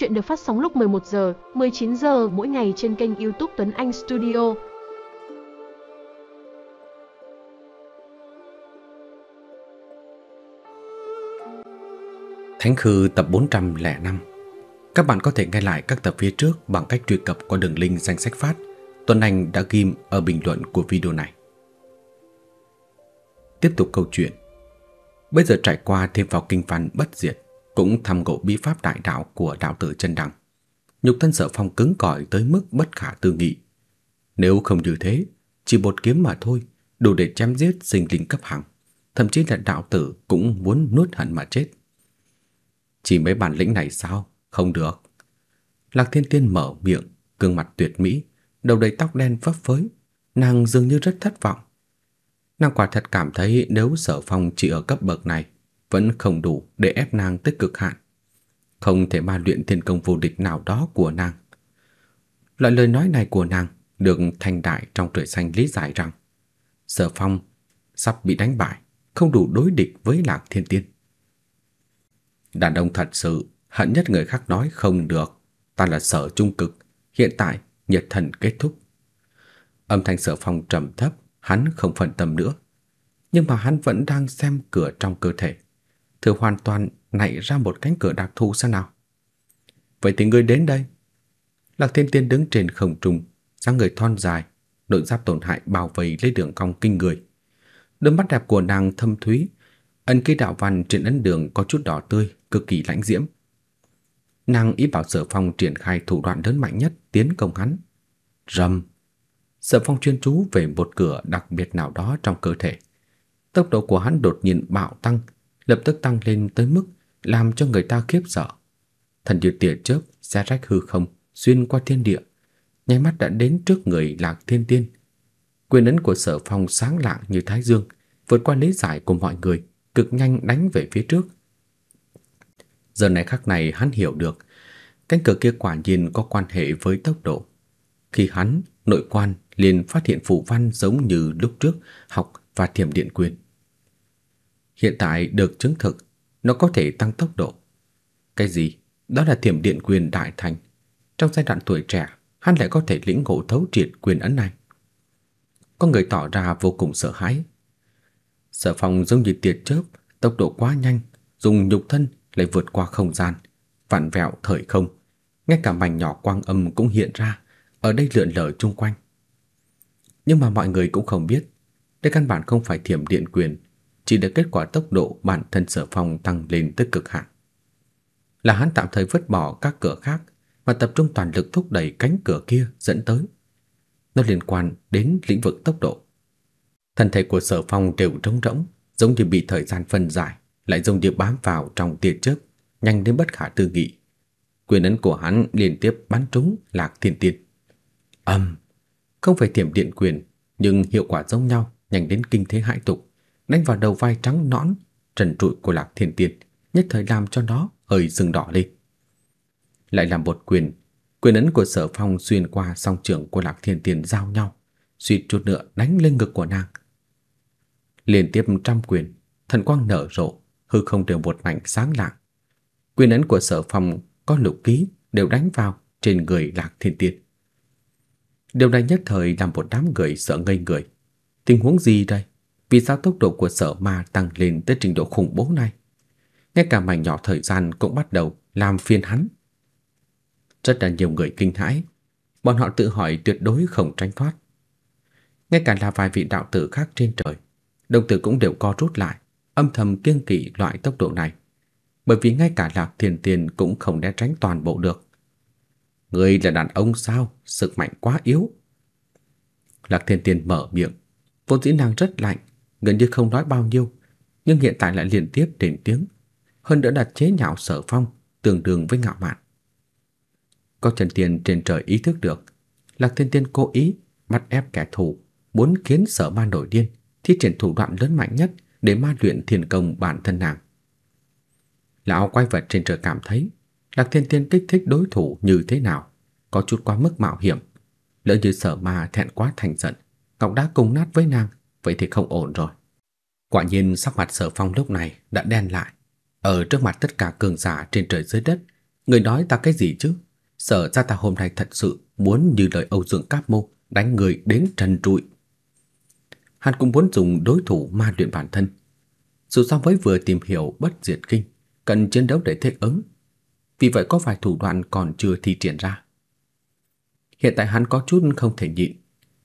Chuyện được phát sóng lúc 11 giờ, 19 giờ mỗi ngày trên kênh YouTube Tuấn Anh Studio. Thánh Khư tập 405 Các bạn có thể nghe lại các tập phía trước bằng cách truy cập qua đường link danh sách phát Tuấn Anh đã ghim ở bình luận của video này. Tiếp tục câu chuyện Bây giờ trải qua thêm vào kinh văn bất diệt cũng thăm ngộ bí pháp đại đạo của đạo tử chân đẳng. Nhục thân Sở Phong cứng cỏi tới mức bất khả tư nghị. Nếu không như thế, chỉ một kiếm mà thôi, đủ để chém giết sinh linh cấp hàng, thậm chí là đạo tử cũng muốn nuốt hận mà chết. Chỉ mấy bản lĩnh này sao? Không được. Lạc Thiên Tiên mở miệng, gương mặt tuyệt mỹ, đầu đầy tóc đen phấp phới, nàng dường như rất thất vọng. Nàng quả thật cảm thấy nếu Sở Phong chỉ ở cấp bậc này vẫn không đủ để ép nàng tới cực hạn, không thể ma luyện thiên công vô địch nào đó của nàng. Loại lời nói này của nàng được thành đại trong trời xanh lý giải rằng Sở Phong sắp bị đánh bại, không đủ đối địch với Lạc Thiên Tiên. Đàn ông thật sự hận nhất người khác nói không được, ta là Sở Trung Cực, hiện tại nhiệt thần kết thúc. Âm thanh Sở Phong trầm thấp, hắn không phân tâm nữa, nhưng mà hắn vẫn đang xem cửa trong cơ thể thử hoàn toàn nảy ra một cánh cửa đặc thù sao nào. Vậy thì ngươi đến đây. Lạc Thiên Tiên đứng trên không trung, dáng người thon dài, nội giáp tổn hại bao vây lấy đường cong kinh người. Đôi mắt đẹp của nàng thâm thúy, ấn ký đạo văn trên ấn đường có chút đỏ tươi, cực kỳ lãnh diễm. Nàng ý bảo Sở Phong triển khai thủ đoạn lớn mạnh nhất tiến công hắn. Rầm. Sở Phong chuyên chú về một cửa đặc biệt nào đó trong cơ thể. Tốc độ của hắn đột nhiên bạo tăng, lập tức tăng lên tới mức làm cho người ta khiếp sợ. Thần như tiệt chớp xé rách hư không, xuyên qua thiên địa, nháy mắt đã đến trước người Lạc Thiên Tiên. Quyền ấn của Sở Phong sáng lạng như thái dương, vượt qua lý giải của mọi người, cực nhanh đánh về phía trước. Giờ này khắc này hắn hiểu được, cánh cửa kia quả nhiên có quan hệ với tốc độ. Khi hắn, nội quan liền phát hiện phù văn giống như lúc trước học và thiểm điện quyền hiện tại được chứng thực, nó có thể tăng tốc độ. Cái gì? Đó là thiểm điện quyền đại thành. Trong giai đoạn tuổi trẻ, hắn lại có thể lĩnh ngộ thấu triệt quyền ấn này. Có người tỏ ra vô cùng sợ hãi. Sở phòng giống như tiệt chớp, tốc độ quá nhanh, dùng nhục thân lại vượt qua không gian, vặn vẹo thời không, ngay cả mảnh nhỏ quang âm cũng hiện ra, ở đây lượn lờ chung quanh. Nhưng mà mọi người cũng không biết, đây căn bản không phải thiểm điện quyền chỉ được kết quả tốc độ bản thân Sở phòng tăng lên tới cực hạn. Là hắn tạm thời vứt bỏ các cửa khác và tập trung toàn lực thúc đẩy cánh cửa kia dẫn tới. Nó liên quan đến lĩnh vực tốc độ. Thân thể của Sở phòng đều trống rỗng, giống như bị thời gian phân giải, lại giống như bám vào trong tia chớp, nhanh đến bất khả tư nghị. Quyền ấn của hắn liên tiếp bắn trúng Lạc Thiên Tiên. âm, không phải tiềm điện quyền, nhưng hiệu quả giống nhau, nhanh đến kinh thế hại tục đánh vào đầu vai trắng nõn trần trụi của Lạc Thiên Tiên, nhất thời làm cho nó hơi sưng đỏ lên. Lại làm một quyền, quyền ấn của Sở Phong xuyên qua song trưởng của Lạc Thiên Tiên giao nhau, suýt chút nữa đánh lên ngực của nàng. Liên tiếp trăm quyền, thần quang nở rộ, hư không đều một mảnh sáng lạng. Quyền ấn của Sở Phong có lục ký đều đánh vào trên người Lạc Thiên Tiên. Điều này nhất thời làm một đám người sợ ngây người. Tình huống gì đây? vì sao tốc độ của sở ma tăng lên tới trình độ khủng bố này. Ngay cả mảnh nhỏ thời gian cũng bắt đầu làm phiền hắn. Rất là nhiều người kinh hãi, bọn họ tự hỏi tuyệt đối không tránh thoát. Ngay cả là vài vị đạo tử khác trên trời, đồng tử cũng đều co rút lại, âm thầm kiêng kỵ loại tốc độ này, bởi vì ngay cả Lạc thiên Tiền cũng không né tránh toàn bộ được. Ngươi là đàn ông sao, sức mạnh quá yếu. Lạc Thiên Tiên mở miệng, vốn dĩ nàng rất lạnh, gần như không nói bao nhiêu, nhưng hiện tại lại liên tiếp đến tiếng, hơn nữa đặt chế nhạo Sở Phong tương đương với ngạo mạn. Có Trần Tiên trên trời ý thức được, Lạc Thiên Tiên cố ý bắt ép kẻ thù, muốn khiến Sở Ma nổi điên, thi triển thủ đoạn lớn mạnh nhất để ma luyện thiền công bản thân nàng. Lão quay vật trên trời cảm thấy, Lạc Thiên Tiên kích thích đối thủ như thế nào, có chút quá mức mạo hiểm, lỡ như Sở Ma thẹn quá thành giận, cọc đá cùng nát với nàng vậy thì không ổn rồi. Quả nhiên sắc mặt Sở Phong lúc này đã đen lại. Ở trước mặt tất cả cường giả trên trời dưới đất, người nói ta cái gì chứ? Sở ra ta hôm nay thật sự muốn như lời Âu Dương Cáp Mô đánh người đến trần trụi. Hắn cũng muốn dùng đối thủ ma luyện bản thân. Dù sao với vừa tìm hiểu bất diệt kinh, cần chiến đấu để thích ứng. Vì vậy có vài thủ đoạn còn chưa thi triển ra. Hiện tại hắn có chút không thể nhịn.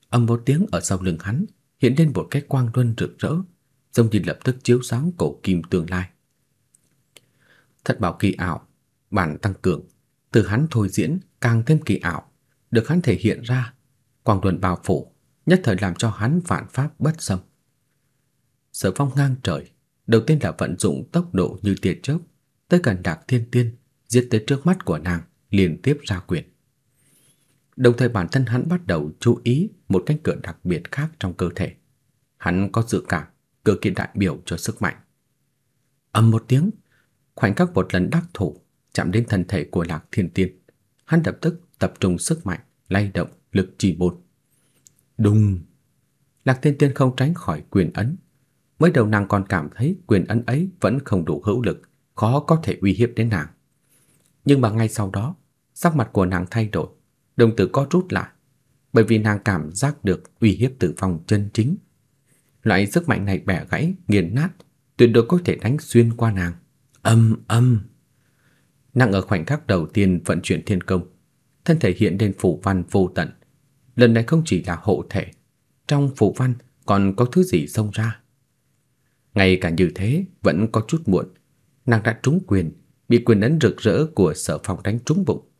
Âm một tiếng ở sau lưng hắn hiện lên một cái quang luân rực rỡ, giống như lập tức chiếu sáng cổ kim tương lai. Thật bảo kỳ ảo, bản tăng cường, từ hắn thôi diễn càng thêm kỳ ảo, được hắn thể hiện ra, quang luân bao phủ, nhất thời làm cho hắn phản pháp bất xâm. Sở Phong ngang trời, đầu tiên là vận dụng tốc độ như tiệt chốc, tới gần Đạc Thiên Tiên, giết tới trước mắt của nàng, liên tiếp ra quyền. Đồng thời bản thân hắn bắt đầu chú ý một cánh cửa đặc biệt khác trong cơ thể. Hắn có dự cảm cửa kia đại biểu cho sức mạnh. ầm một tiếng, khoảnh khắc một lần đắc thủ chạm đến thân thể của Lạc Thiên Tiên, hắn lập tức tập trung sức mạnh, lay động lực chỉ bột. Đùng. Lạc Thiên Tiên không tránh khỏi quyền ấn. Mới đầu nàng còn cảm thấy quyền ấn ấy vẫn không đủ hữu lực, khó có thể uy hiếp đến nàng. Nhưng mà ngay sau đó, sắc mặt của nàng thay đổi, Đồng tử co rút lại, bởi vì nàng cảm giác được uy hiếp tử vong chân chính. Loại sức mạnh này bẻ gãy, nghiền nát, tuyệt đối có thể đánh xuyên qua nàng. Âm âm. Nàng ở khoảnh khắc đầu tiên vận chuyển thiên công, thân thể hiện lên phủ văn vô tận. Lần này không chỉ là hộ thể, trong phủ văn còn có thứ gì xông ra. Ngay cả như thế vẫn có chút muộn, nàng đã trúng quyền, bị quyền ấn rực rỡ của Sở Phong đánh trúng bụng.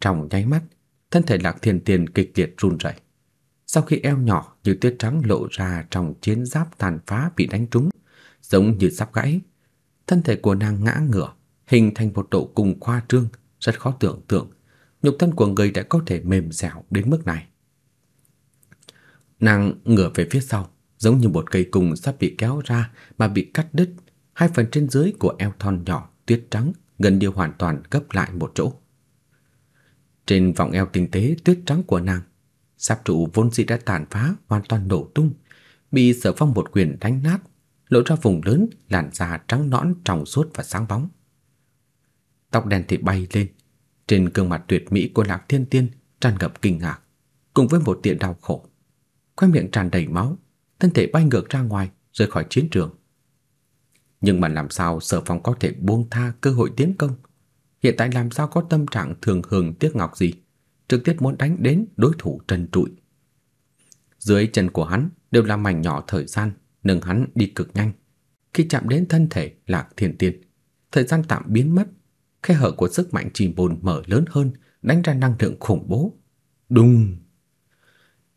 Trong nháy mắt, thân thể Lạc Thiên Tiên kịch liệt run rẩy. Sau khi eo nhỏ như tuyết trắng lộ ra trong chiến giáp tàn phá bị đánh trúng, giống như sắp gãy, thân thể của nàng ngã ngửa, hình thành một độ cùng khoa trương, rất khó tưởng tượng, nhục thân của người đã có thể mềm dẻo đến mức này. Nàng ngửa về phía sau, giống như một cây cung sắp bị kéo ra mà bị cắt đứt, hai phần trên dưới của eo thon nhỏ tuyết trắng gần như hoàn toàn gấp lại một chỗ. Trên vòng eo tinh tế tuyết trắng của nàng, sáp trụ vốn dĩ đã tàn phá hoàn toàn đổ tung, bị Sở Phong một quyền đánh nát, lộ ra vùng lớn làn da trắng nõn trong suốt và sáng bóng. Tóc đen thì bay lên, trên gương mặt tuyệt mỹ của Lạc Thiên Tiên tràn ngập kinh ngạc, cùng với một tia đau khổ. Khóe miệng tràn đầy máu, thân thể bay ngược ra ngoài, rời khỏi chiến trường. Nhưng mà làm sao Sở Phong có thể buông tha cơ hội tiến công? hiện tại làm sao có tâm trạng thường hưởng tiếc ngọc gì, trực tiếp muốn đánh đến đối thủ trần trụi. Dưới chân của hắn đều là mảnh nhỏ thời gian, nâng hắn đi cực nhanh. Khi chạm đến thân thể Lạc Thiên Tiên, thời gian tạm biến mất, khe hở của sức mạnh chìm bồn mở lớn hơn, đánh ra năng lượng khủng bố. Đùng!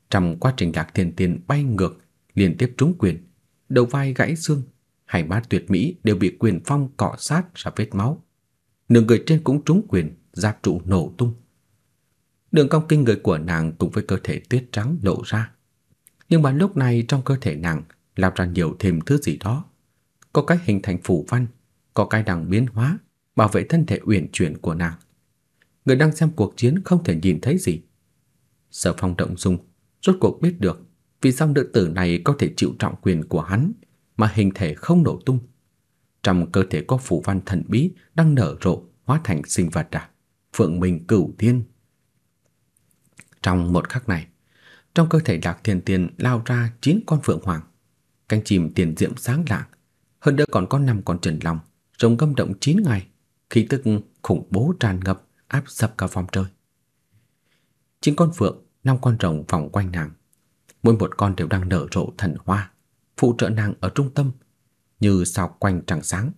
Trong quá trình Lạc Thiên Tiên bay ngược, liên tiếp trúng quyền, đầu vai gãy xương, hai mắt tuyệt mỹ đều bị quyền phong cọ sát ra vết máu nửa người trên cũng trúng quyền, giáp trụ nổ tung. Đường cong kinh người của nàng cùng với cơ thể tuyết trắng lộ ra. Nhưng mà lúc này trong cơ thể nàng làm ra nhiều thêm thứ gì đó. Có cái hình thành phủ văn, có cái đang biến hóa, bảo vệ thân thể uyển chuyển của nàng. Người đang xem cuộc chiến không thể nhìn thấy gì. Sở phong động dung, rốt cuộc biết được vì sao đệ tử này có thể chịu trọng quyền của hắn mà hình thể không nổ tung trong cơ thể có phù văn thần bí đang nở rộ hóa thành sinh vật ra, à? Phượng Minh Cửu Thiên. Trong một khắc này, trong cơ thể Lạc Thiên Tiên lao ra chín con phượng hoàng, cánh chim tiền diễm sáng lạng, hơn nữa còn có năm con trần long, rồng gầm động chín ngày, khí tức khủng bố tràn ngập áp sập cả phòng trời. Chín con phượng, năm con rồng vòng quanh nàng, mỗi một con đều đang nở rộ thần hoa, phụ trợ nàng ở trung tâm như sao quanh trăng sáng.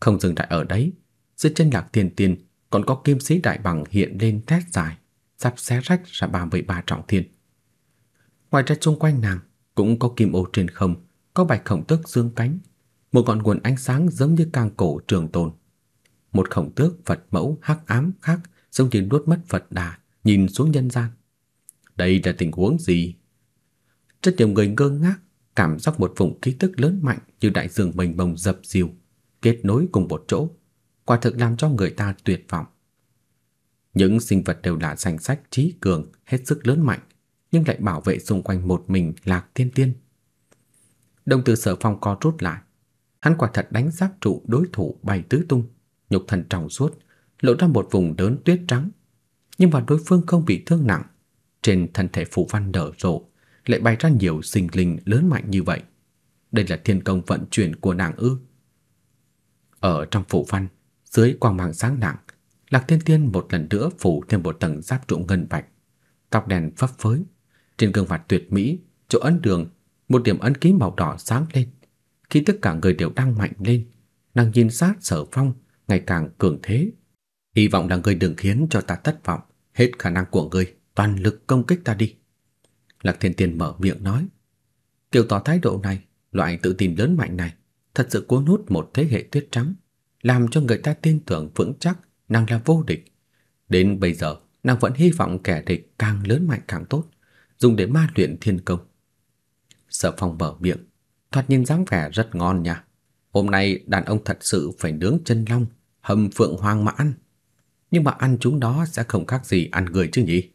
Không dừng lại ở đấy, dưới chân Lạc Tiên Tiên còn có kim sĩ đại bằng hiện lên thét dài, sắp xé rách ra 33 trọng thiên. Ngoài ra xung quanh nàng cũng có kim ô trên không, có bạch khổng tước dương cánh, một ngọn nguồn ánh sáng giống như càng cổ trường tồn. Một khổng tước Phật mẫu hắc ám khác giống như đuốt mất Phật đà nhìn xuống nhân gian. Đây là tình huống gì? Rất nhiều người ngơ ngác cảm giác một vùng khí tức lớn mạnh như đại dương mênh mông dập dìu, kết nối cùng một chỗ, quả thực làm cho người ta tuyệt vọng. Những sinh vật đều là danh sách trí cường, hết sức lớn mạnh, nhưng lại bảo vệ xung quanh một mình Lạc Tiên Tiên. Đồng tử Sở Phong co rút lại, hắn quả thật đánh giáp trụ đối thủ bay tứ tung, nhục thần trọng suốt, lộ ra một vùng đớn tuyết trắng, nhưng mà đối phương không bị thương nặng, trên thân thể phụ văn nở rộ lại bày ra nhiều sinh linh lớn mạnh như vậy. Đây là thiên công vận chuyển của nàng ư? Ở trong phủ văn, dưới quang mang sáng nặng, Lạc Thiên Tiên một lần nữa phủ thêm một tầng giáp trụ ngân bạch, tóc đen phấp phới, trên gương mặt tuyệt mỹ, chỗ ấn đường, một điểm ấn ký màu đỏ sáng lên. Khi tất cả người đều đang mạnh lên, năng nhìn sát Sở Phong ngày càng cường thế. Hy vọng là ngươi đừng khiến cho ta thất vọng, hết khả năng của ngươi, toàn lực công kích ta đi. Lạc Thiên Tiên mở miệng nói. Kiểu tỏ thái độ này, loại tự tin lớn mạnh này, thật sự cuốn hút một thế hệ tuyết trắng, làm cho người ta tin tưởng vững chắc nàng là vô địch. Đến bây giờ, nàng vẫn hy vọng kẻ địch càng lớn mạnh càng tốt, dùng để ma luyện thiên công. Sở Phong mở miệng, thoạt nhìn dáng vẻ rất ngon nha. Hôm nay đàn ông thật sự phải nướng chân long, hầm phượng hoàng mà ăn. Nhưng mà ăn chúng đó sẽ không khác gì ăn người chứ nhỉ?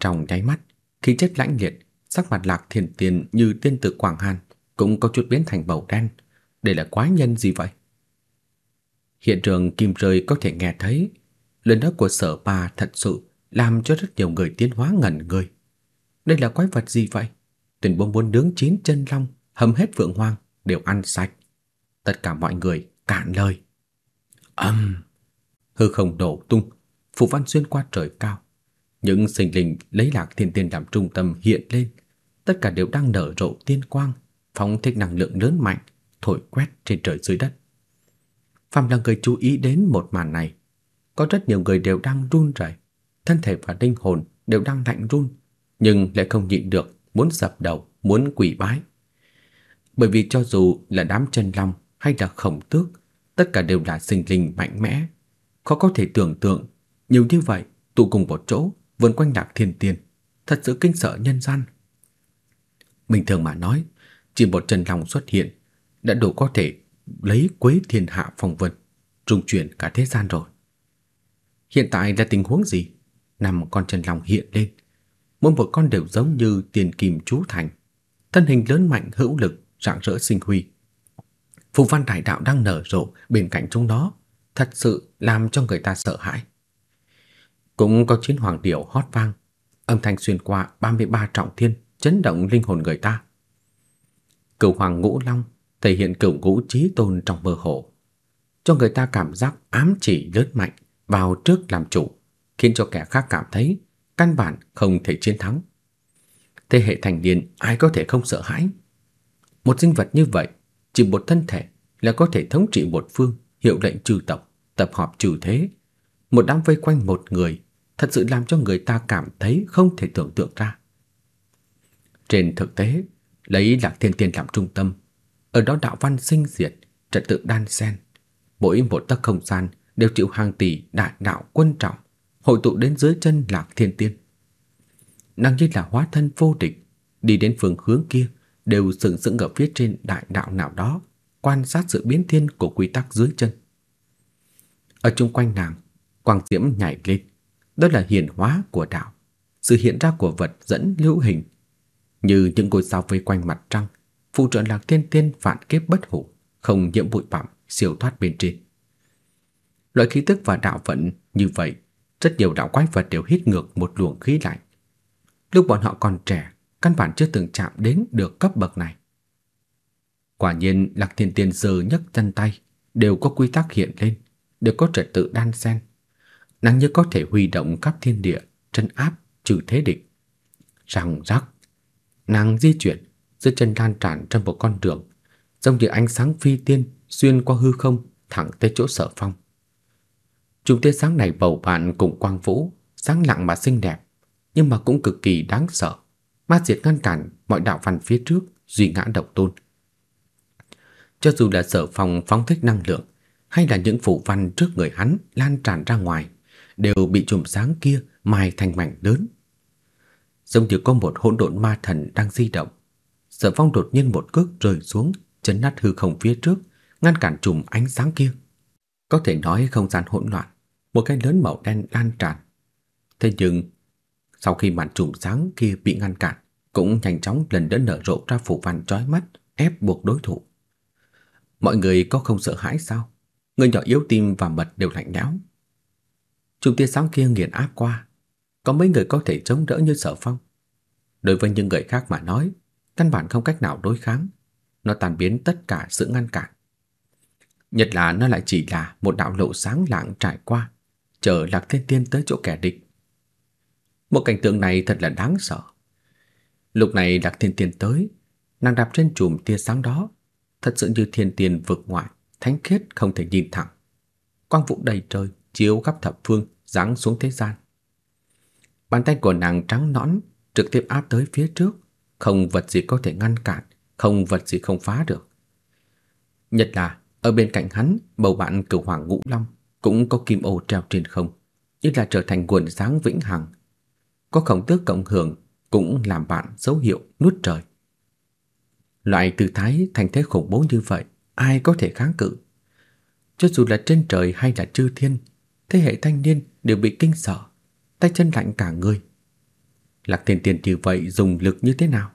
Trong nháy mắt, khi chết lãnh liệt, sắc mặt Lạc Thiên Tiên như tiên tử Quảng Hàn cũng có chút biến thành màu đen. Đây là quái nhân gì vậy? Hiện trường kim rơi có thể nghe thấy, lần đó của sở bà thật sự làm cho rất nhiều người tiến hóa ngẩn người. Đây là quái vật gì vậy? Tuyển bông bốn nướng chín chân long, hầm hết vượng hoang, đều ăn sạch. Tất cả mọi người cạn lời. Âm! Hư không đổ tung, phù văn xuyên qua trời cao, những sinh linh lấy lạc thiên tiên làm trung tâm hiện lên, tất cả đều đang nở rộ tiên quang, phóng thích năng lượng lớn mạnh, thổi quét trên trời dưới đất. Phạm là người chú ý đến một màn này, có rất nhiều người đều đang run rẩy, thân thể và linh hồn đều đang lạnh run, nhưng lại không nhịn được, muốn dập đầu, muốn quỳ bái. Bởi vì cho dù là đám chân long hay là khổng tước, tất cả đều là sinh linh mạnh mẽ, khó có thể tưởng tượng nhiều như vậy tụ cùng một chỗ vườn quanh Lạc Thiên Tiên, thật sự kinh sợ nhân gian. Bình thường mà nói, chỉ một Trần Long xuất hiện đã đủ có thể lấy quế thiên hạ phong vân, trung chuyển cả thế gian rồi. Hiện tại là tình huống gì? Năm con Trần Long hiện lên, mỗi một con đều giống như tiền kim chú thành, thân hình lớn mạnh hữu lực, rạng rỡ sinh huy. Phù văn đại đạo đang nở rộ bên cạnh chúng nó, thật sự làm cho người ta sợ hãi cũng có chiến hoàng điệu hót vang, âm thanh xuyên qua 33 trọng thiên, chấn động linh hồn người ta. Cửu hoàng ngũ long thể hiện cửu ngũ chí tôn trong mơ hồ, cho người ta cảm giác ám chỉ lớn mạnh vào trước làm chủ, khiến cho kẻ khác cảm thấy căn bản không thể chiến thắng. Thế hệ thành niên ai có thể không sợ hãi? Một sinh vật như vậy, chỉ một thân thể là có thể thống trị một phương, hiệu lệnh trừ tộc, tập hợp trừ thế. Một đám vây quanh một người thật sự làm cho người ta cảm thấy không thể tưởng tượng ra. Trên thực tế, lấy Lạc Thiên Tiên làm trung tâm, ở đó đạo văn sinh diệt, trật tự đan xen, mỗi một tấc không gian đều chịu hàng tỷ đại đạo quân trọng, hội tụ đến dưới chân Lạc Thiên Tiên. Nàng như là hóa thân vô địch, đi đến phương hướng kia đều sừng sững ở phía trên đại đạo nào đó, quan sát sự biến thiên của quy tắc dưới chân. Ở chung quanh nàng, quang diễm nhảy lên, đó là hiện hóa của đạo, sự hiện ra của vật dẫn lưu hình, như những ngôi sao vây quanh mặt trăng, phụ trợ lạc tiên tiên vạn kiếp bất hủ, không nhiễm bụi bặm, siêu thoát bên trên. Loại khí tức và đạo vận như vậy, rất nhiều đạo quái vật đều hít ngược một luồng khí lạnh. Lúc bọn họ còn trẻ, căn bản chưa từng chạm đến được cấp bậc này. Quả nhiên Lạc Thiên Tiên giờ nhấc chân tay, đều có quy tắc hiện lên, đều có trật tự đan xen, nàng như có thể huy động khắp thiên địa, trấn áp trừ thế địch. Răng rắc, nàng di chuyển, dưới chân lan tràn trên một con đường, giống như ánh sáng phi tiên xuyên qua hư không thẳng tới chỗ Sở Phong. Chúng tia sáng này bầu bạn cùng quang vũ, sáng lặng mà xinh đẹp, nhưng mà cũng cực kỳ đáng sợ, ma diệt ngăn cản mọi đạo văn phía trước duy ngã độc tôn. Cho dù là Sở Phong phóng thích năng lượng hay là những phủ văn trước người hắn lan tràn ra ngoài, đều bị chùm sáng kia mài thành mảnh lớn. Giống như có một hỗn độn ma thần đang di động. Sở Phong đột nhiên một cước rơi xuống, chấn nát hư không phía trước, ngăn cản chùm ánh sáng kia. Có thể nói không gian hỗn loạn, một cái lớn màu đen lan tràn. Thế nhưng, sau khi màn chùm sáng kia bị ngăn cản, cũng nhanh chóng lần đến nở rộ ra phù văn chói mắt, ép buộc đối thủ. Mọi người có không sợ hãi sao? Người nhỏ yếu tim và mật đều lạnh lẽo, Chùm tia sáng kia nghiền áp qua, có mấy người có thể chống đỡ như Sở Phong. Đối với những người khác mà nói, căn bản không cách nào đối kháng, nó tàn biến tất cả sự ngăn cản. Nhất là nó lại chỉ là một đạo lộ sáng lạng trải qua, chờ Lạc Thiên Tiên tới chỗ kẻ địch. Một cảnh tượng này thật là đáng sợ. Lúc này Lạc Thiên Tiên tới, nàng đạp trên chùm tia sáng đó, thật sự như thiên tiên vực ngoại, thánh khiết không thể nhìn thẳng. Quang vụ đầy trời, chiếu khắp thập phương giáng xuống thế gian. Bàn tay của nàng trắng nõn trực tiếp áp tới phía trước, không vật gì có thể ngăn cản, không vật gì không phá được. Nhất là ở bên cạnh hắn, bầu bạn cửu hoàng ngũ long cũng có kim ô treo trên không, nhất là trở thành nguồn sáng vĩnh hằng. Có khổng tước cộng hưởng cũng làm bạn dấu hiệu nuốt trời. Loại tư thái thành thế khủng bố như vậy, ai có thể kháng cự? Cho dù là trên trời hay là chư thiên thế hệ thanh niên đều bị kinh sợ, tay chân lạnh cả người. Lạc Thiên Tiên như vậy dùng lực như thế nào?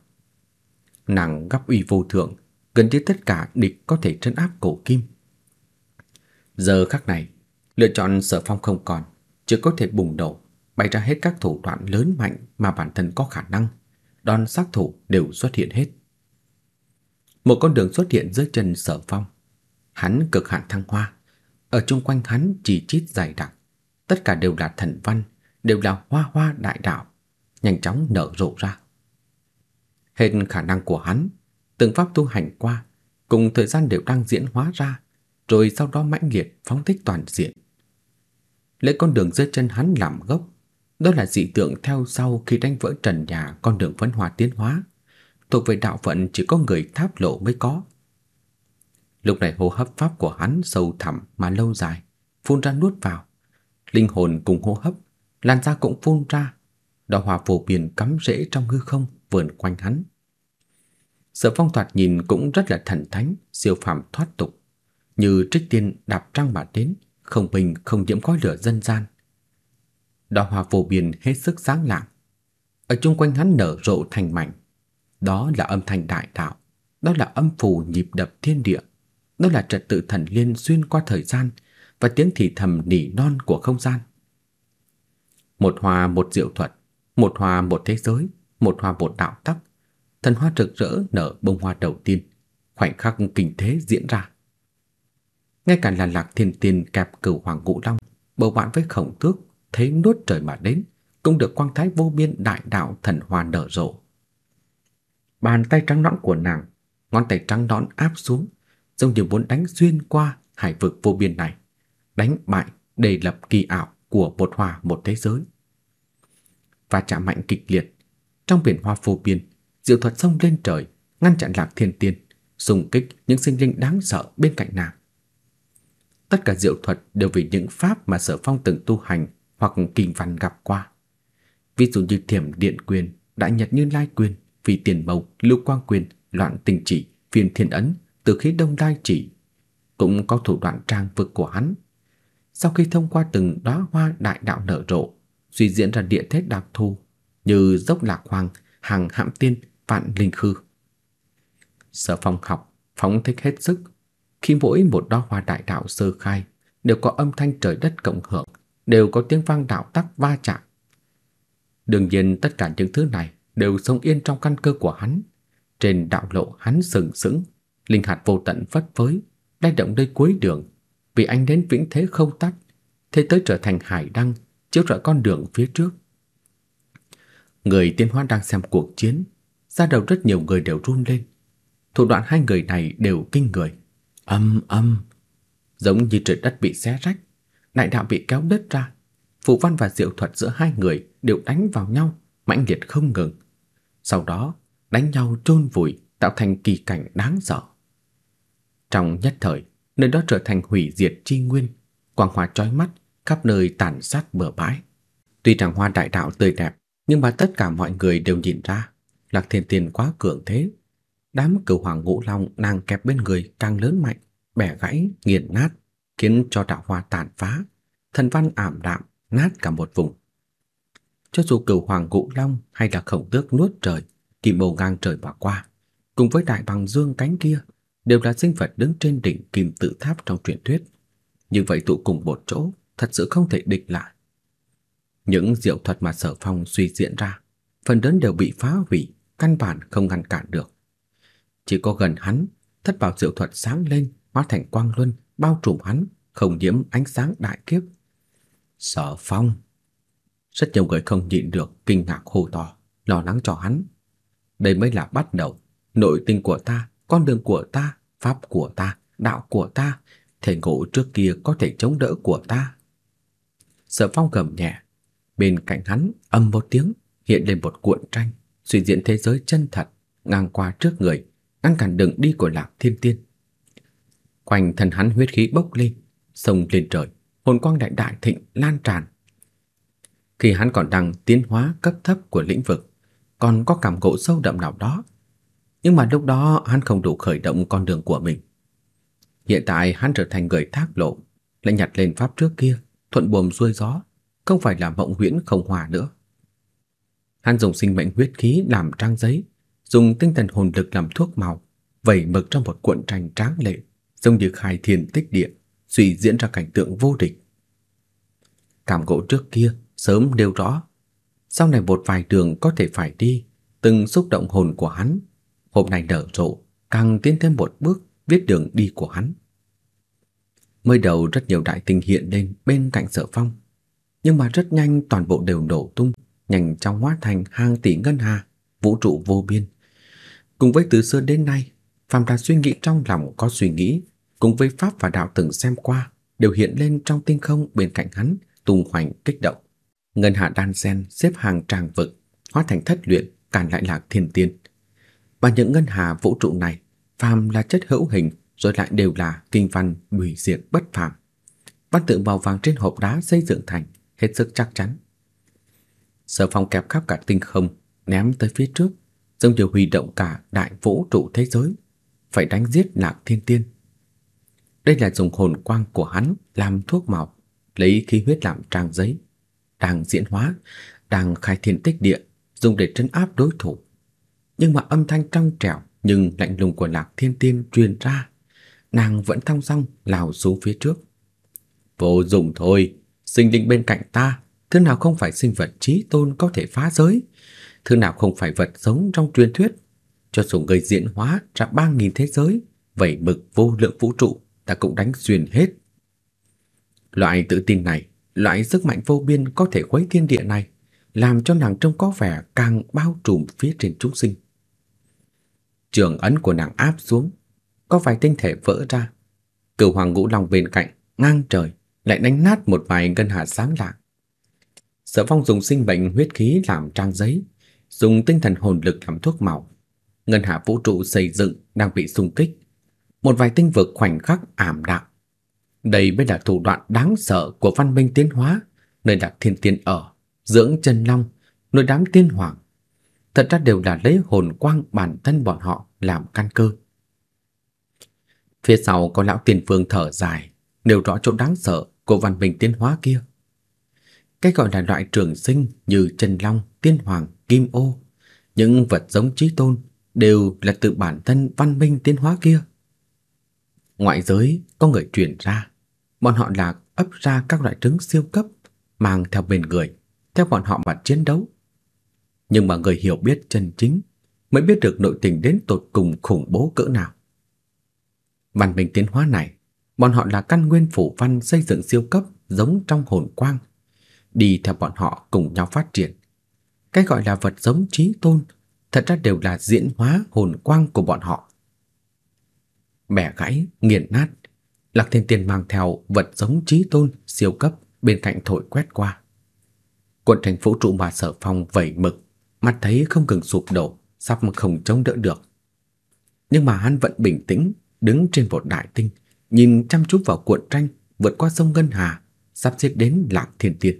Nàng gấp uy vô thượng, gần như tất cả địch có thể trấn áp cổ kim. Giờ khắc này, lựa chọn Sở Phong không còn, chỉ có thể bùng nổ, bày ra hết các thủ đoạn lớn mạnh mà bản thân có khả năng, đòn sát thủ đều xuất hiện hết. Một con đường xuất hiện dưới chân Sở Phong, hắn cực hạn thăng hoa, ở chung quanh hắn chỉ chít dày đặc, tất cả đều là thần văn, đều là hoa hoa đại đạo, nhanh chóng nở rộ ra. Hết khả năng của hắn, từng pháp tu hành qua, cùng thời gian đều đang diễn hóa ra, rồi sau đó mãnh liệt phóng thích toàn diện. Lấy con đường dưới chân hắn làm gốc, đó là dị tượng theo sau khi đánh vỡ trần nhà con đường phân hóa tiến hóa, thuộc về đạo vận chỉ có người tháp lộ mới có. Lúc này hô hấp pháp của hắn sâu thẳm mà lâu dài, phun ra nuốt vào. Linh hồn cùng hô hấp, lan ra cũng phun ra. Đó hòa phổ biển cắm rễ trong hư không vườn quanh hắn. Sở phong thoạt nhìn cũng rất là thần thánh, siêu phàm thoát tục. Như trích tiên đạp trăng mà đến, không bình không nhiễm khói lửa dân gian. Đào hoa vô biên hết sức sáng lạng. Ở chung quanh hắn nở rộ thành mảnh. Đó là âm thanh đại đạo, đó là âm phù nhịp đập thiên địa đó là trật tự thần liên xuyên qua thời gian và tiếng thì thầm nỉ non của không gian. Một hòa một diệu thuật, một hòa một thế giới, một hòa một đạo tắc. Thần hoa rực rỡ nở bông hoa đầu tiên, khoảnh khắc kinh thế diễn ra. Ngay cả là Lạc Thiên Tiên kẹp cửu hoàng ngũ long, bầu bạn với khổng tước, thấy nuốt trời mà đến, cũng được quang thái vô biên đại đạo thần hoa nở rộ. Bàn tay trắng nõn của nàng, ngón tay trắng nõn áp xuống, giống như muốn đánh xuyên qua hải vực vô biên này, đánh bại đề lập kỳ ảo của một hòa một thế giới. Và chạm mạnh kịch liệt, trong biển hoa vô biên, diệu thuật sông lên trời, ngăn chặn Lạc Thiên Tiên, dùng kích những sinh linh đáng sợ bên cạnh nàng. Tất cả diệu thuật đều vì những pháp mà Sở Phong từng tu hành hoặc kinh văn gặp qua. Ví dụ như thiểm điện quyền, đại nhật như lai quyền, vì tiền mâu, lưu quang quyền, loạn tình chỉ, phiền thiên ấn, từ khi Đông Lai chỉ cũng có thủ đoạn trang phục của hắn. Sau khi thông qua từng đóa hoa đại đạo nở rộ, suy diễn ra địa thế đặc thù như dốc lạc hoàng, hàng hạm tiên, vạn linh khư. Sở phong học phóng thích hết sức, khi mỗi một đóa hoa đại đạo sơ khai đều có âm thanh trời đất cộng hưởng, đều có tiếng vang đạo tắc va chạm. Đương nhiên tất cả những thứ này đều sống yên trong căn cơ của hắn, trên đạo lộ hắn sừng sững Linh hạt vô tận phất phới, đang động nơi cuối đường, vì ánh đến vĩnh thế không tắt, thế tới trở thành hải đăng chiếu rọi con đường phía trước. Người tiên hóa đang xem cuộc chiến, da đầu rất nhiều người đều run lên. Thủ đoạn hai người này đều kinh người. Âm âm, giống như trời đất bị xé rách, đại đạo bị kéo đất ra. Phù văn và diệu thuật giữa hai người đều đánh vào nhau, mãnh liệt không ngừng. Sau đó, đánh nhau chôn vùi tạo thành kỳ cảnh đáng sợ. Trong nhất thời, nơi đó trở thành hủy diệt chi nguyên, quang hoa chói mắt, khắp nơi tàn sát bừa bãi. Tuy rằng hoa đại đạo tươi đẹp, nhưng mà tất cả mọi người đều nhìn ra, Lạc Thiên Tiên quá cường thế. Đám cửu hoàng ngũ long nàng kẹp bên người càng lớn mạnh, bẻ gãy, nghiền nát, khiến cho đạo hoa tàn phá, thân văn ảm đạm, nát cả một vùng. Cho dù cửu hoàng ngũ long hay là khổng tước nuốt trời, kim mâu ngang trời mà qua, cùng với đại bằng dương cánh kia đều là sinh vật đứng trên đỉnh kim tự tháp trong truyền thuyết. Như vậy tụ cùng một chỗ, thật sự không thể địch lại. Những diệu thuật mà Sở Phong suy diễn ra, phần lớn đều bị phá hủy, căn bản không ngăn cản được. Chỉ có gần hắn, thất bảo diệu thuật sáng lên, hóa thành quang luân, bao trùm hắn, không nhiễm ánh sáng đại kiếp. Sở Phong. Rất nhiều người không nhịn được kinh ngạc hô to, lo lắng cho hắn. Đây mới là bắt đầu, nội tình của ta con đường của ta, pháp của ta, đạo của ta, thể ngộ trước kia có thể chống đỡ của ta. Sở Phong gầm nhẹ, bên cạnh hắn âm một tiếng, hiện lên một cuộn tranh, suy diễn thế giới chân thật, ngang qua trước người, ngăn cản đường đi của Lạc Thiên Tiên. Quanh thân hắn huyết khí bốc lên, sông lên trời, hồn quang đại đại thịnh lan tràn. Khi hắn còn đang tiến hóa cấp thấp của lĩnh vực, còn có cảm ngộ sâu đậm nào đó nhưng mà lúc đó hắn không đủ khởi động con đường của mình. Hiện tại hắn trở thành người thác lộ, lại nhặt lên pháp trước kia, thuận buồm xuôi gió, không phải là mộng huyễn không hòa nữa. Hắn dùng sinh mệnh huyết khí làm trang giấy, dùng tinh thần hồn lực làm thuốc màu, vẩy mực trong một cuộn tranh tráng lệ, giống như khai thiên tích địa, suy diễn ra cảnh tượng vô địch. Cảm ngộ trước kia sớm đều rõ, sau này một vài đường có thể phải đi, từng xúc động hồn của hắn hôm nay nở rộ, càng tiến thêm một bước viết đường đi của hắn. Mới đầu rất nhiều đại tinh hiện lên bên cạnh Sở Phong, nhưng mà rất nhanh toàn bộ đều nổ tung, nhanh chóng hóa thành hàng tỷ ngân hà, vũ trụ vô biên. Cùng với từ xưa đến nay, phàm là suy nghĩ trong lòng có suy nghĩ, cùng với pháp và đạo từng xem qua, đều hiện lên trong tinh không bên cạnh hắn, tung hoành kích động. Ngân hà đan xen xếp hàng tràng vực, hóa thành thất luyện, cản lại Lạc Thiên Tiên. Và những ngân hà vũ trụ này phàm là chất hữu hình rồi lại đều là kinh văn hủy diệt bất phàm. Văn tự màu vàng trên hộp đá xây dựng thành hết sức chắc chắn. Sở Phong kẹp khắp cả tinh không, ném tới phía trước, giống như huy động cả đại vũ trụ thế giới, phải đánh giết Lạc Thiên Tiên. Đây là dùng hồn quang của hắn làm thuốc màu, lấy khí huyết làm trang giấy, đang diễn hóa, đang khai thiên tích địa, dùng để trấn áp đối thủ nhưng mà âm thanh trong trẻo nhưng lạnh lùng của Lạc Thiên Tiên truyền ra. Nàng vẫn thong dong lao xuống phía trước. Vô dụng thôi, sinh linh bên cạnh ta, thứ nào không phải sinh vật trí tôn có thể phá giới, thứ nào không phải vật sống trong truyền thuyết, cho dù người diễn hóa ra ba nghìn thế giới, vẩy mực vô lượng vũ trụ, ta cũng đánh xuyên hết. Loại tự tin này, loại sức mạnh vô biên có thể khuấy thiên địa này, làm cho nàng trông có vẻ càng bao trùm phía trên chúng sinh trường ấn của nàng áp xuống, có vài tinh thể vỡ ra. Cửu Hoàng Ngũ Long bên cạnh, ngang trời, lại đánh nát một vài ngân hà sáng lạng. Sở Phong dùng sinh bệnh huyết khí làm trang giấy, dùng tinh thần hồn lực làm thuốc màu. Ngân hà vũ trụ xây dựng đang bị xung kích, một vài tinh vực khoảnh khắc ảm đạm. Đây mới là thủ đoạn đáng sợ của văn minh tiến hóa, nơi đặt thiên tiên ở, dưỡng chân long, nuôi đám tiên hoàng thật ra đều là lấy hồn quang bản thân bọn họ làm căn cơ. Phía sau có lão tiền phương thở dài, đều rõ chỗ đáng sợ của văn minh tiến hóa kia. Cái gọi là loại trường sinh như Trần Long, Tiên Hoàng, Kim Ô, những vật giống chí tôn đều là từ bản thân văn minh tiến hóa kia. Ngoại giới có người truyền ra, bọn họ là ấp ra các loại trứng siêu cấp mang theo bên người, theo bọn họ mà chiến đấu nhưng mà người hiểu biết chân chính mới biết được nội tình đến tột cùng khủng bố cỡ nào. Văn minh tiến hóa này, bọn họ là căn nguyên phủ văn xây dựng siêu cấp giống trong hồn quang, đi theo bọn họ cùng nhau phát triển. Cái gọi là vật giống trí tôn, thật ra đều là diễn hóa hồn quang của bọn họ. Bẻ gãy, nghiền nát, Lạc Thiên Tiên mang theo vật giống trí tôn siêu cấp bên cạnh thổi quét qua. Quần thành vũ trụ mà sở phong vẩy mực mắt thấy không ngừng sụp đổ, sắp không chống đỡ được. Nhưng mà hắn vẫn bình tĩnh, đứng trên một đại tinh, nhìn chăm chú vào cuộn tranh vượt qua sông Ngân Hà, sắp giết đến Lạc Thiên Tiên.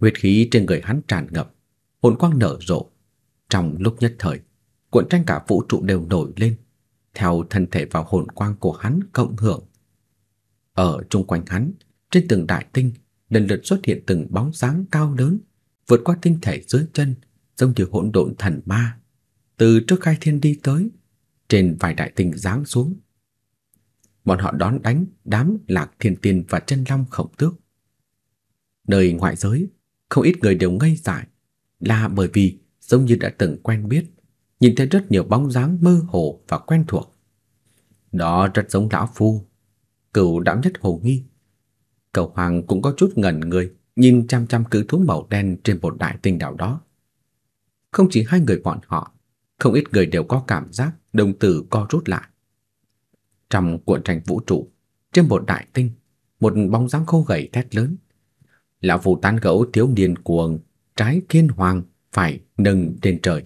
Huyết khí trên người hắn tràn ngập, hồn quang nở rộ. Trong lúc nhất thời, cuộn tranh cả vũ trụ đều nổi lên, theo thân thể vào hồn quang của hắn cộng hưởng. Ở chung quanh hắn, trên từng đại tinh, lần lượt xuất hiện từng bóng dáng cao lớn, vượt qua tinh thể dưới chân, giống như hỗn độn thần ma, từ trước khai thiên đi tới, trên vài đại tinh giáng xuống. Bọn họ đón đánh đám Lạc Thiên Tiên và Chân Long Khổng Tước. Nơi ngoại giới, không ít người đều ngây dại, là bởi vì giống như đã từng quen biết, nhìn thấy rất nhiều bóng dáng mơ hồ và quen thuộc. Đó rất giống lão phu, cửu đạo nhất hồ nghi. Cầu Hoàng cũng có chút ngẩn người, nhìn chăm chăm cự thú màu đen trên một đại tinh đảo đó. Không chỉ hai người bọn họ, không ít người đều có cảm giác đồng tử co rút lại. Trong cuộn tranh vũ trụ, trên một đại tinh, một bóng dáng khô gầy thét lớn. là vụ tan gẫu thiếu niên cuồng, trái kiên hoàng phải nâng trên trời.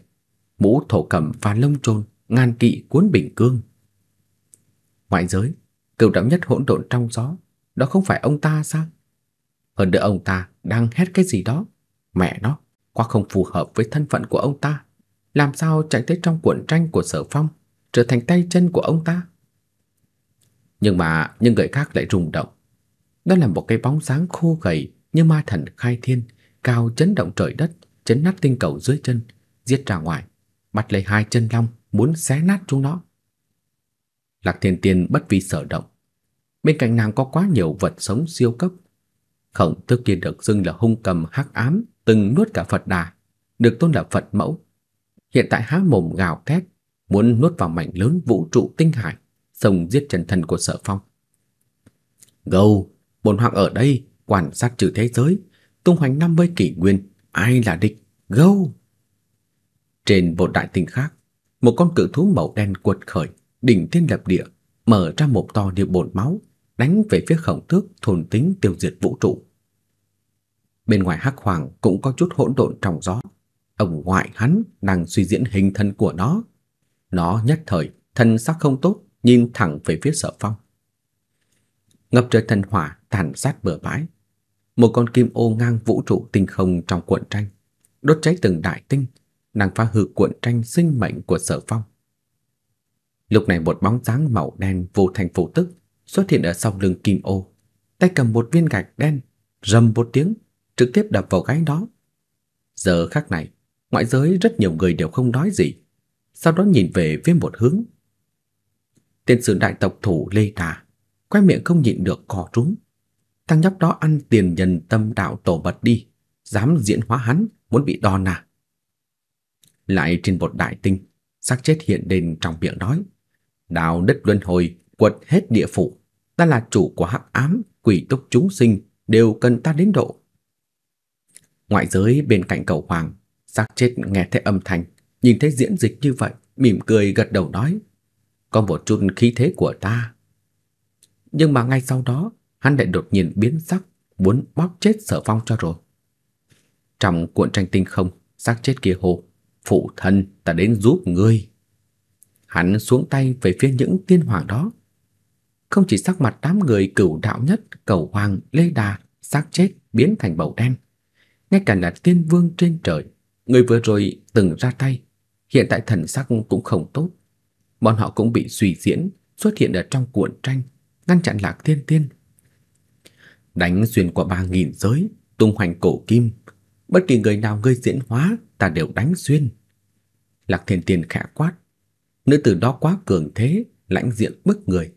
Mũ thổ cẩm và lông trồn, ngàn kỵ cuốn bình cương. Ngoại giới, cửu đậm nhất hỗn độn trong gió, đó không phải ông ta sao? Hơn nữa ông ta đang hét cái gì đó. Mẹ nó, quá không phù hợp với thân phận của ông ta. Làm sao chạy tới trong cuộn tranh của sở phong, trở thành tay chân của ông ta? Nhưng mà những người khác lại rung động. Đó là một cái bóng sáng khô gầy như ma thần khai thiên, cao chấn động trời đất, chấn nát tinh cầu dưới chân, giết ra ngoài, bắt lấy hai chân long muốn xé nát chúng nó. Lạc Thiên Tiên bất vi sở động. Bên cạnh nàng có quá nhiều vật sống siêu cấp, Khổng Tước kia được xưng là hung cầm hắc ám, từng nuốt cả Phật Đà, được tôn là Phật mẫu. Hiện tại há mồm gào thét, muốn nuốt vào mảnh lớn vũ trụ tinh hải, sông giết chân thân của Sở Phong. "Gâu, bổn hoàng ở đây quan sát trừ thế giới, tung hoành 50 kỷ nguyên, ai là địch? Gâu!" Trên một đại tinh khác, một con cự thú màu đen quật khởi, đỉnh thiên lập địa, mở ra một to địa bồn máu, đánh về phía khổng tước thôn tính tiêu diệt vũ trụ. Bên ngoài hắc hoàng cũng có chút hỗn độn trong gió. Ông ngoại hắn đang suy diễn hình thân của nó. Nó nhất thời thân sắc không tốt, nhìn thẳng về phía Sở Phong. Ngập trời thần hỏa tàn sát bừa bãi, một con kim ô ngang vũ trụ tinh không trong cuộn tranh, đốt cháy từng đại tinh, đang phá hư cuộn tranh sinh mệnh của Sở Phong. Lúc này một bóng dáng màu đen vô thành phủ tức xuất hiện ở sau lưng Kim Ô, tay cầm một viên gạch đen, rầm một tiếng, trực tiếp đập vào gáy đó. Giờ khắc này, ngoại giới rất nhiều người đều không nói gì, sau đó nhìn về phía một hướng. Tên sử đại tộc thủ Lê Tà, quay miệng không nhịn được cỏ trúng. Thằng nhóc đó ăn tiền nhân tâm đạo tổ bật đi, dám diễn hóa hắn, muốn bị đòn à. Lại trên một đại tinh, xác chết hiện lên trong miệng nói, đào đất luân hồi, quật hết địa phủ ta là chủ của hắc ám, quỷ tốc chúng sinh đều cần ta đến độ. Ngoại giới bên cạnh cầu hoàng, xác chết nghe thấy âm thanh, nhìn thấy diễn dịch như vậy, mỉm cười gật đầu nói, có một chút khí thế của ta. Nhưng mà ngay sau đó, hắn lại đột nhiên biến sắc, muốn bóp chết Sở Phong cho rồi. Trong cuộn tranh tinh không, xác chết kia hồ, phụ thân ta đến giúp ngươi. Hắn xuống tay về phía những tiên hoàng đó không chỉ sắc mặt tám người cửu đạo nhất, cầu hoàng, lê đà, xác chết biến thành màu đen. Ngay cả là tiên vương trên trời, người vừa rồi từng ra tay, hiện tại thần sắc cũng không tốt. Bọn họ cũng bị suy diễn, xuất hiện ở trong cuộn tranh, ngăn chặn lạc tiên tiên. Đánh xuyên qua ba nghìn giới, tung hoành cổ kim. Bất kỳ người nào ngươi diễn hóa, ta đều đánh xuyên. Lạc thiên tiên khẽ quát. Nữ tử đó quá cường thế, lãnh diện bức người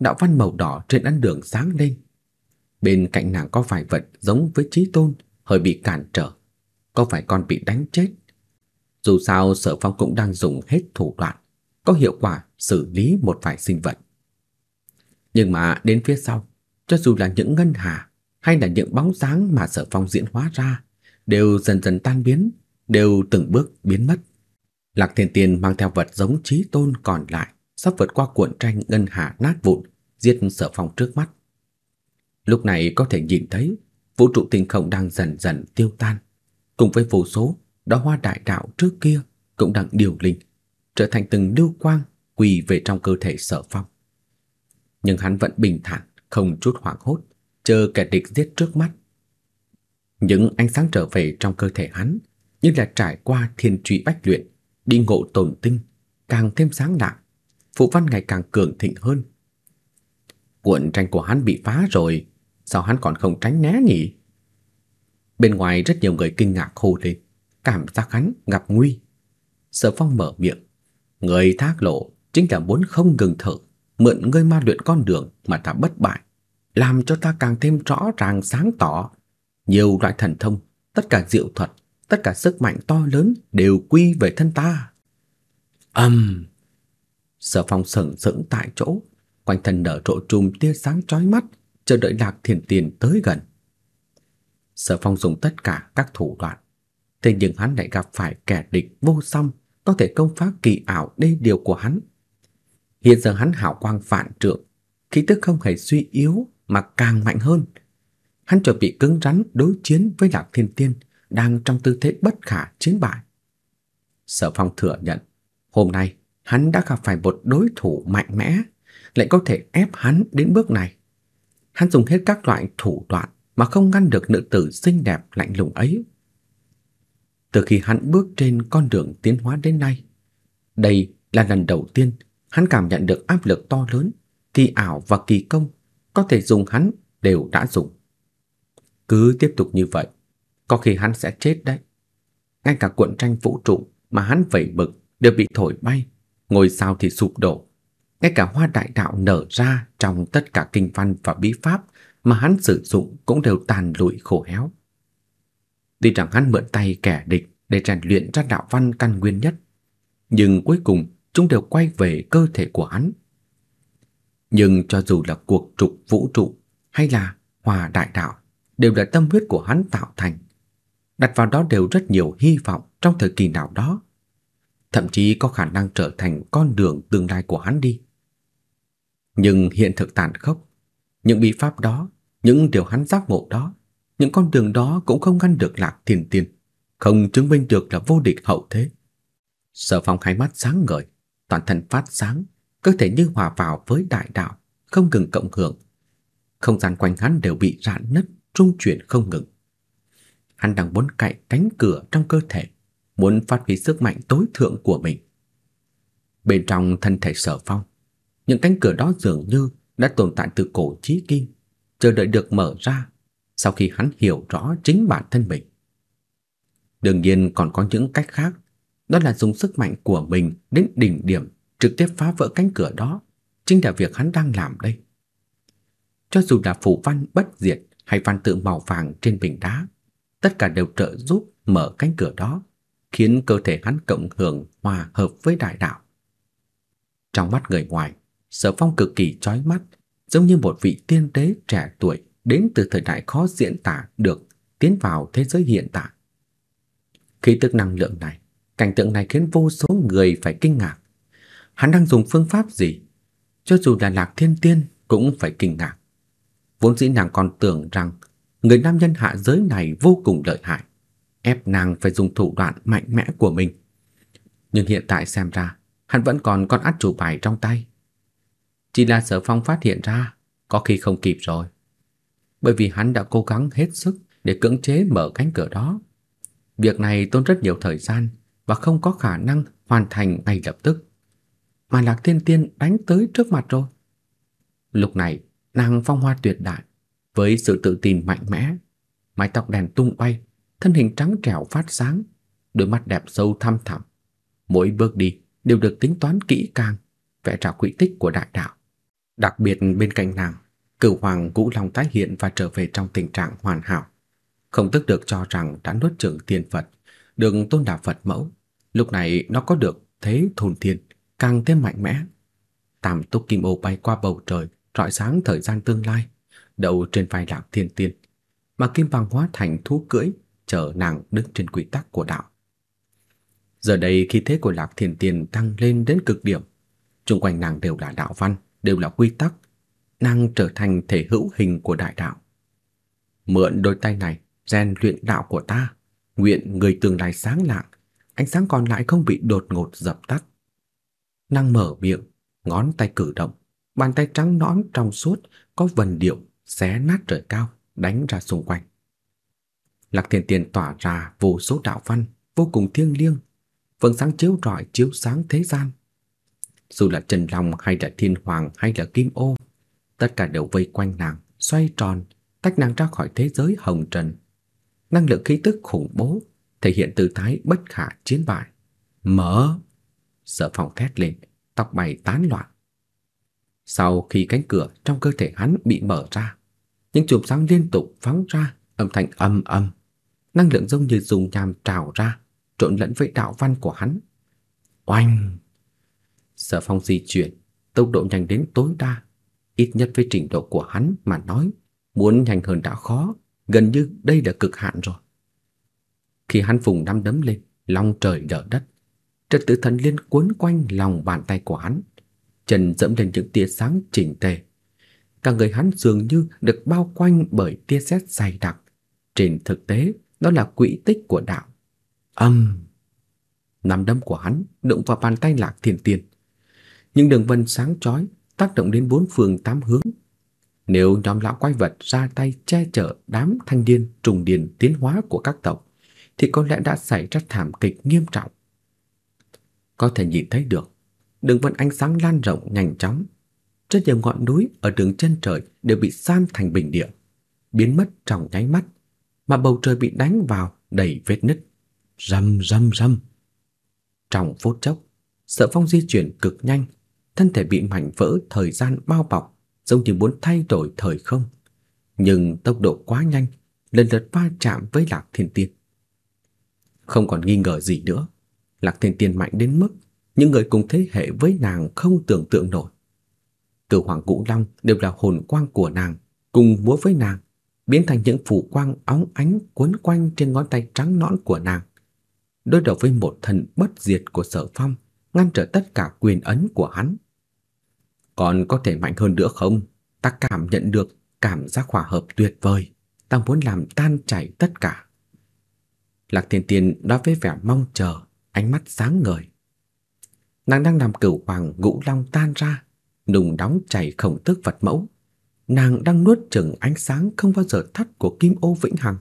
đạo văn màu đỏ trên ăn đường sáng lên. Bên cạnh nàng có vài vật giống với trí tôn, hơi bị cản trở. Có phải còn bị đánh chết? Dù sao sở phong cũng đang dùng hết thủ đoạn, có hiệu quả xử lý một vài sinh vật. Nhưng mà đến phía sau, cho dù là những ngân hà hay là những bóng dáng mà sở phong diễn hóa ra, đều dần dần tan biến, đều từng bước biến mất. Lạc Thiên Tiên mang theo vật giống trí tôn còn lại, sắp vượt qua cuộn tranh ngân hà nát vụn, giết Sở Phong trước mắt. Lúc này có thể nhìn thấy vũ trụ tinh không đang dần dần tiêu tan, cùng với vô số đó hoa đại đạo trước kia cũng đang điều linh, trở thành từng lưu quang quỳ về trong cơ thể Sở Phong. Nhưng hắn vẫn bình thản, không chút hoảng hốt, chờ kẻ địch giết trước mắt. Những ánh sáng trở về trong cơ thể hắn, như là trải qua thiên truy bách luyện, đi ngộ tồn tinh, càng thêm sáng lạng phụ văn ngày càng cường thịnh hơn. Cuộn tranh của hắn bị phá rồi, sao hắn còn không tránh né nhỉ? Bên ngoài rất nhiều người kinh ngạc hô lên, cảm giác hắn gặp nguy. Sở Phong mở miệng, người thác lộ chính là muốn không ngừng thở, mượn ngươi ma luyện con đường mà ta bất bại, làm cho ta càng thêm rõ ràng sáng tỏ. Nhiều loại thần thông, tất cả diệu thuật, tất cả sức mạnh to lớn đều quy về thân ta. ầm! um, Sở Phong sững sững tại chỗ, quanh thân nở rộ chùm tia sáng chói mắt, chờ đợi Lạc Thiền tiên tới gần. Sở Phong dùng tất cả các thủ đoạn, thế nhưng hắn lại gặp phải kẻ địch vô song, có thể công phá kỳ ảo đê điều của hắn. Hiện giờ hắn hào quang phản trượng, khí tức không hề suy yếu mà càng mạnh hơn. Hắn chuẩn bị cứng rắn đối chiến với Lạc Thiên Tiên đang trong tư thế bất khả chiến bại. Sở Phong thừa nhận, hôm nay hắn đã gặp phải một đối thủ mạnh mẽ, lại có thể ép hắn đến bước này. Hắn dùng hết các loại thủ đoạn mà không ngăn được nữ tử xinh đẹp lạnh lùng ấy. Từ khi hắn bước trên con đường tiến hóa đến nay, đây là lần đầu tiên hắn cảm nhận được áp lực to lớn, Kỳ ảo và kỳ công có thể dùng hắn đều đã dùng. Cứ tiếp tục như vậy, có khi hắn sẽ chết đấy. Ngay cả cuộn tranh vũ trụ mà hắn vẩy bực đều bị thổi bay ngôi sao thì sụp đổ, ngay cả hoa đại đạo nở ra trong tất cả kinh văn và bí pháp mà hắn sử dụng cũng đều tàn lụi khổ héo. Tuy rằng hắn mượn tay kẻ địch để rèn luyện ra đạo văn căn nguyên nhất, nhưng cuối cùng chúng đều quay về cơ thể của hắn. Nhưng cho dù là cuộc trục vũ trụ hay là hòa đại đạo, đều là tâm huyết của hắn tạo thành. Đặt vào đó đều rất nhiều hy vọng trong thời kỳ nào đó thậm chí có khả năng trở thành con đường tương lai của hắn đi. Nhưng hiện thực tàn khốc, những bi pháp đó, những điều hắn giác ngộ đó, những con đường đó cũng không ngăn được Lạc Thiên Tiên, không chứng minh được là vô địch hậu thế. Sở Phong hai mắt sáng ngời, toàn thân phát sáng, cơ thể như hòa vào với đại đạo, không ngừng cộng hưởng. Không gian quanh hắn đều bị rạn nứt, trung chuyển không ngừng. Hắn đang muốn cạy cánh cửa trong cơ thể, muốn phát huy sức mạnh tối thượng của mình. Bên trong thân thể Sở Phong, những cánh cửa đó dường như đã tồn tại từ cổ chí kim, chờ đợi được mở ra sau khi hắn hiểu rõ chính bản thân mình. Đương nhiên còn có những cách khác, đó là dùng sức mạnh của mình đến đỉnh điểm trực tiếp phá vỡ cánh cửa đó, chính là việc hắn đang làm đây. Cho dù là phù văn bất diệt hay văn tự màu vàng trên bình đá, tất cả đều trợ giúp mở cánh cửa đó khiến cơ thể hắn cộng hưởng hòa hợp với đại đạo. Trong mắt người ngoài, Sở Phong cực kỳ chói mắt, giống như một vị tiên đế trẻ tuổi đến từ thời đại khó diễn tả được tiến vào thế giới hiện tại. khí tức năng lượng này, cảnh tượng này khiến vô số người phải kinh ngạc. Hắn đang dùng phương pháp gì? Cho dù là Lạc Thiên Tiên cũng phải kinh ngạc. Vốn dĩ nàng còn tưởng rằng người nam nhân hạ giới này vô cùng lợi hại ép nàng phải dùng thủ đoạn mạnh mẽ của mình. Nhưng hiện tại xem ra, hắn vẫn còn con át chủ bài trong tay. Chỉ là Sở Phong phát hiện ra, có khi không kịp rồi. Bởi vì hắn đã cố gắng hết sức để cưỡng chế mở cánh cửa đó. Việc này tốn rất nhiều thời gian và không có khả năng hoàn thành ngay lập tức. Mà Lạc Tiên Tiên đánh tới trước mặt rồi. Lúc này, nàng phong hoa tuyệt đại, với sự tự tin mạnh mẽ, mái tóc đèn tung bay, thân hình trắng trẻo phát sáng, đôi mắt đẹp sâu thăm thẳm. Mỗi bước đi đều được tính toán kỹ càng, vẽ ra quỹ tích của đại đạo. Đặc biệt bên cạnh nàng, cửu hoàng Vũ Long tái hiện và trở về trong tình trạng hoàn hảo. Không tức được cho rằng đã nuốt trưởng tiền Phật, đường tôn đạo Phật mẫu. Lúc này nó có được thế thôn thiên, càng thêm mạnh mẽ. Tạm túc kim ô bay qua bầu trời, rọi sáng thời gian tương lai, đậu trên vai lạc thiên tiên. Mà kim vàng hóa thành thú cưỡi chờ nàng đứng trên quy tắc của đạo. Giờ đây khi thế của Lạc Thiên Tiên tăng lên đến cực điểm, xung quanh nàng đều là đạo văn, đều là quy tắc, nàng trở thành thể hữu hình của đại đạo. Mượn đôi tay này rèn luyện đạo của ta, nguyện người tương lai sáng lạng, ánh sáng còn lại không bị đột ngột dập tắt. Nàng mở miệng, ngón tay cử động, bàn tay trắng nõn trong suốt có vần điệu xé nát trời cao, đánh ra xung quanh. Lạc Thiên Tiên tỏa ra vô số đạo văn vô cùng thiêng liêng, vầng sáng chiếu rọi chiếu sáng thế gian. Dù là Trần Long hay là Thiên Hoàng hay là Kim Ô, tất cả đều vây quanh nàng, xoay tròn, tách nàng ra khỏi thế giới hồng trần. Năng lượng khí tức khủng bố thể hiện tư thái bất khả chiến bại. Mở! Sở phòng thét lên, tóc bay tán loạn. Sau khi cánh cửa trong cơ thể hắn bị mở ra, những chùm sáng liên tục phóng ra, âm thanh âm âm năng lượng giống như dùng nham trào ra, trộn lẫn với đạo văn của hắn. Oanh! Sở Phong di chuyển, tốc độ nhanh đến tối đa, ít nhất với trình độ của hắn mà nói, muốn nhanh hơn đã khó, gần như đây là cực hạn rồi. Khi hắn vùng năm đấm lên, long trời lở đất, trật tự thần liên cuốn quanh lòng bàn tay của hắn, chân dẫm lên những tia sáng chỉnh tề. Cả người hắn dường như được bao quanh bởi tia sét dày đặc. Trên thực tế, đó là quỹ tích của đạo. Âm! Nắm đấm của hắn đụng vào bàn tay Lạc Thiên Tiên. Những đường vân sáng chói tác động đến bốn phương tám hướng. Nếu nhóm lão quái vật ra tay che chở đám thanh niên trùng điền tiến hóa của các tộc, thì có lẽ đã xảy ra thảm kịch nghiêm trọng. Có thể nhìn thấy được, đường vân ánh sáng lan rộng nhanh chóng. Rất nhiều ngọn núi ở đường chân trời đều bị san thành bình địa, biến mất trong nháy mắt mà bầu trời bị đánh vào đầy vết nứt. Rầm rầm rầm. Trong phút chốc, Sở Phong di chuyển cực nhanh, thân thể bị mảnh vỡ thời gian bao bọc, giống như muốn thay đổi thời không, nhưng tốc độ quá nhanh, lần lượt va chạm với Lạc Thiên Tiên. Không còn nghi ngờ gì nữa, Lạc Thiên Tiên mạnh đến mức những người cùng thế hệ với nàng không tưởng tượng nổi. Từ Hoàng Vũ Long đều là hồn quang của nàng, cùng múa với nàng, biến thành những phủ quang óng ánh cuốn quanh trên ngón tay trắng nõn của nàng. Đối đầu với một thần bất diệt của Sở Phong, ngăn trở tất cả quyền ấn của hắn. Còn có thể mạnh hơn nữa không? Ta cảm nhận được cảm giác hòa hợp tuyệt vời, ta muốn làm tan chảy tất cả. Lạc Thiên Tiên nói với vẻ mong chờ, ánh mắt sáng ngời. Nàng đang làm cửu hoàng ngũ long tan ra, nùng đóng chảy khổng tức vật mẫu, nàng đang nuốt chửng ánh sáng không bao giờ tắt của kim ô vĩnh hằng.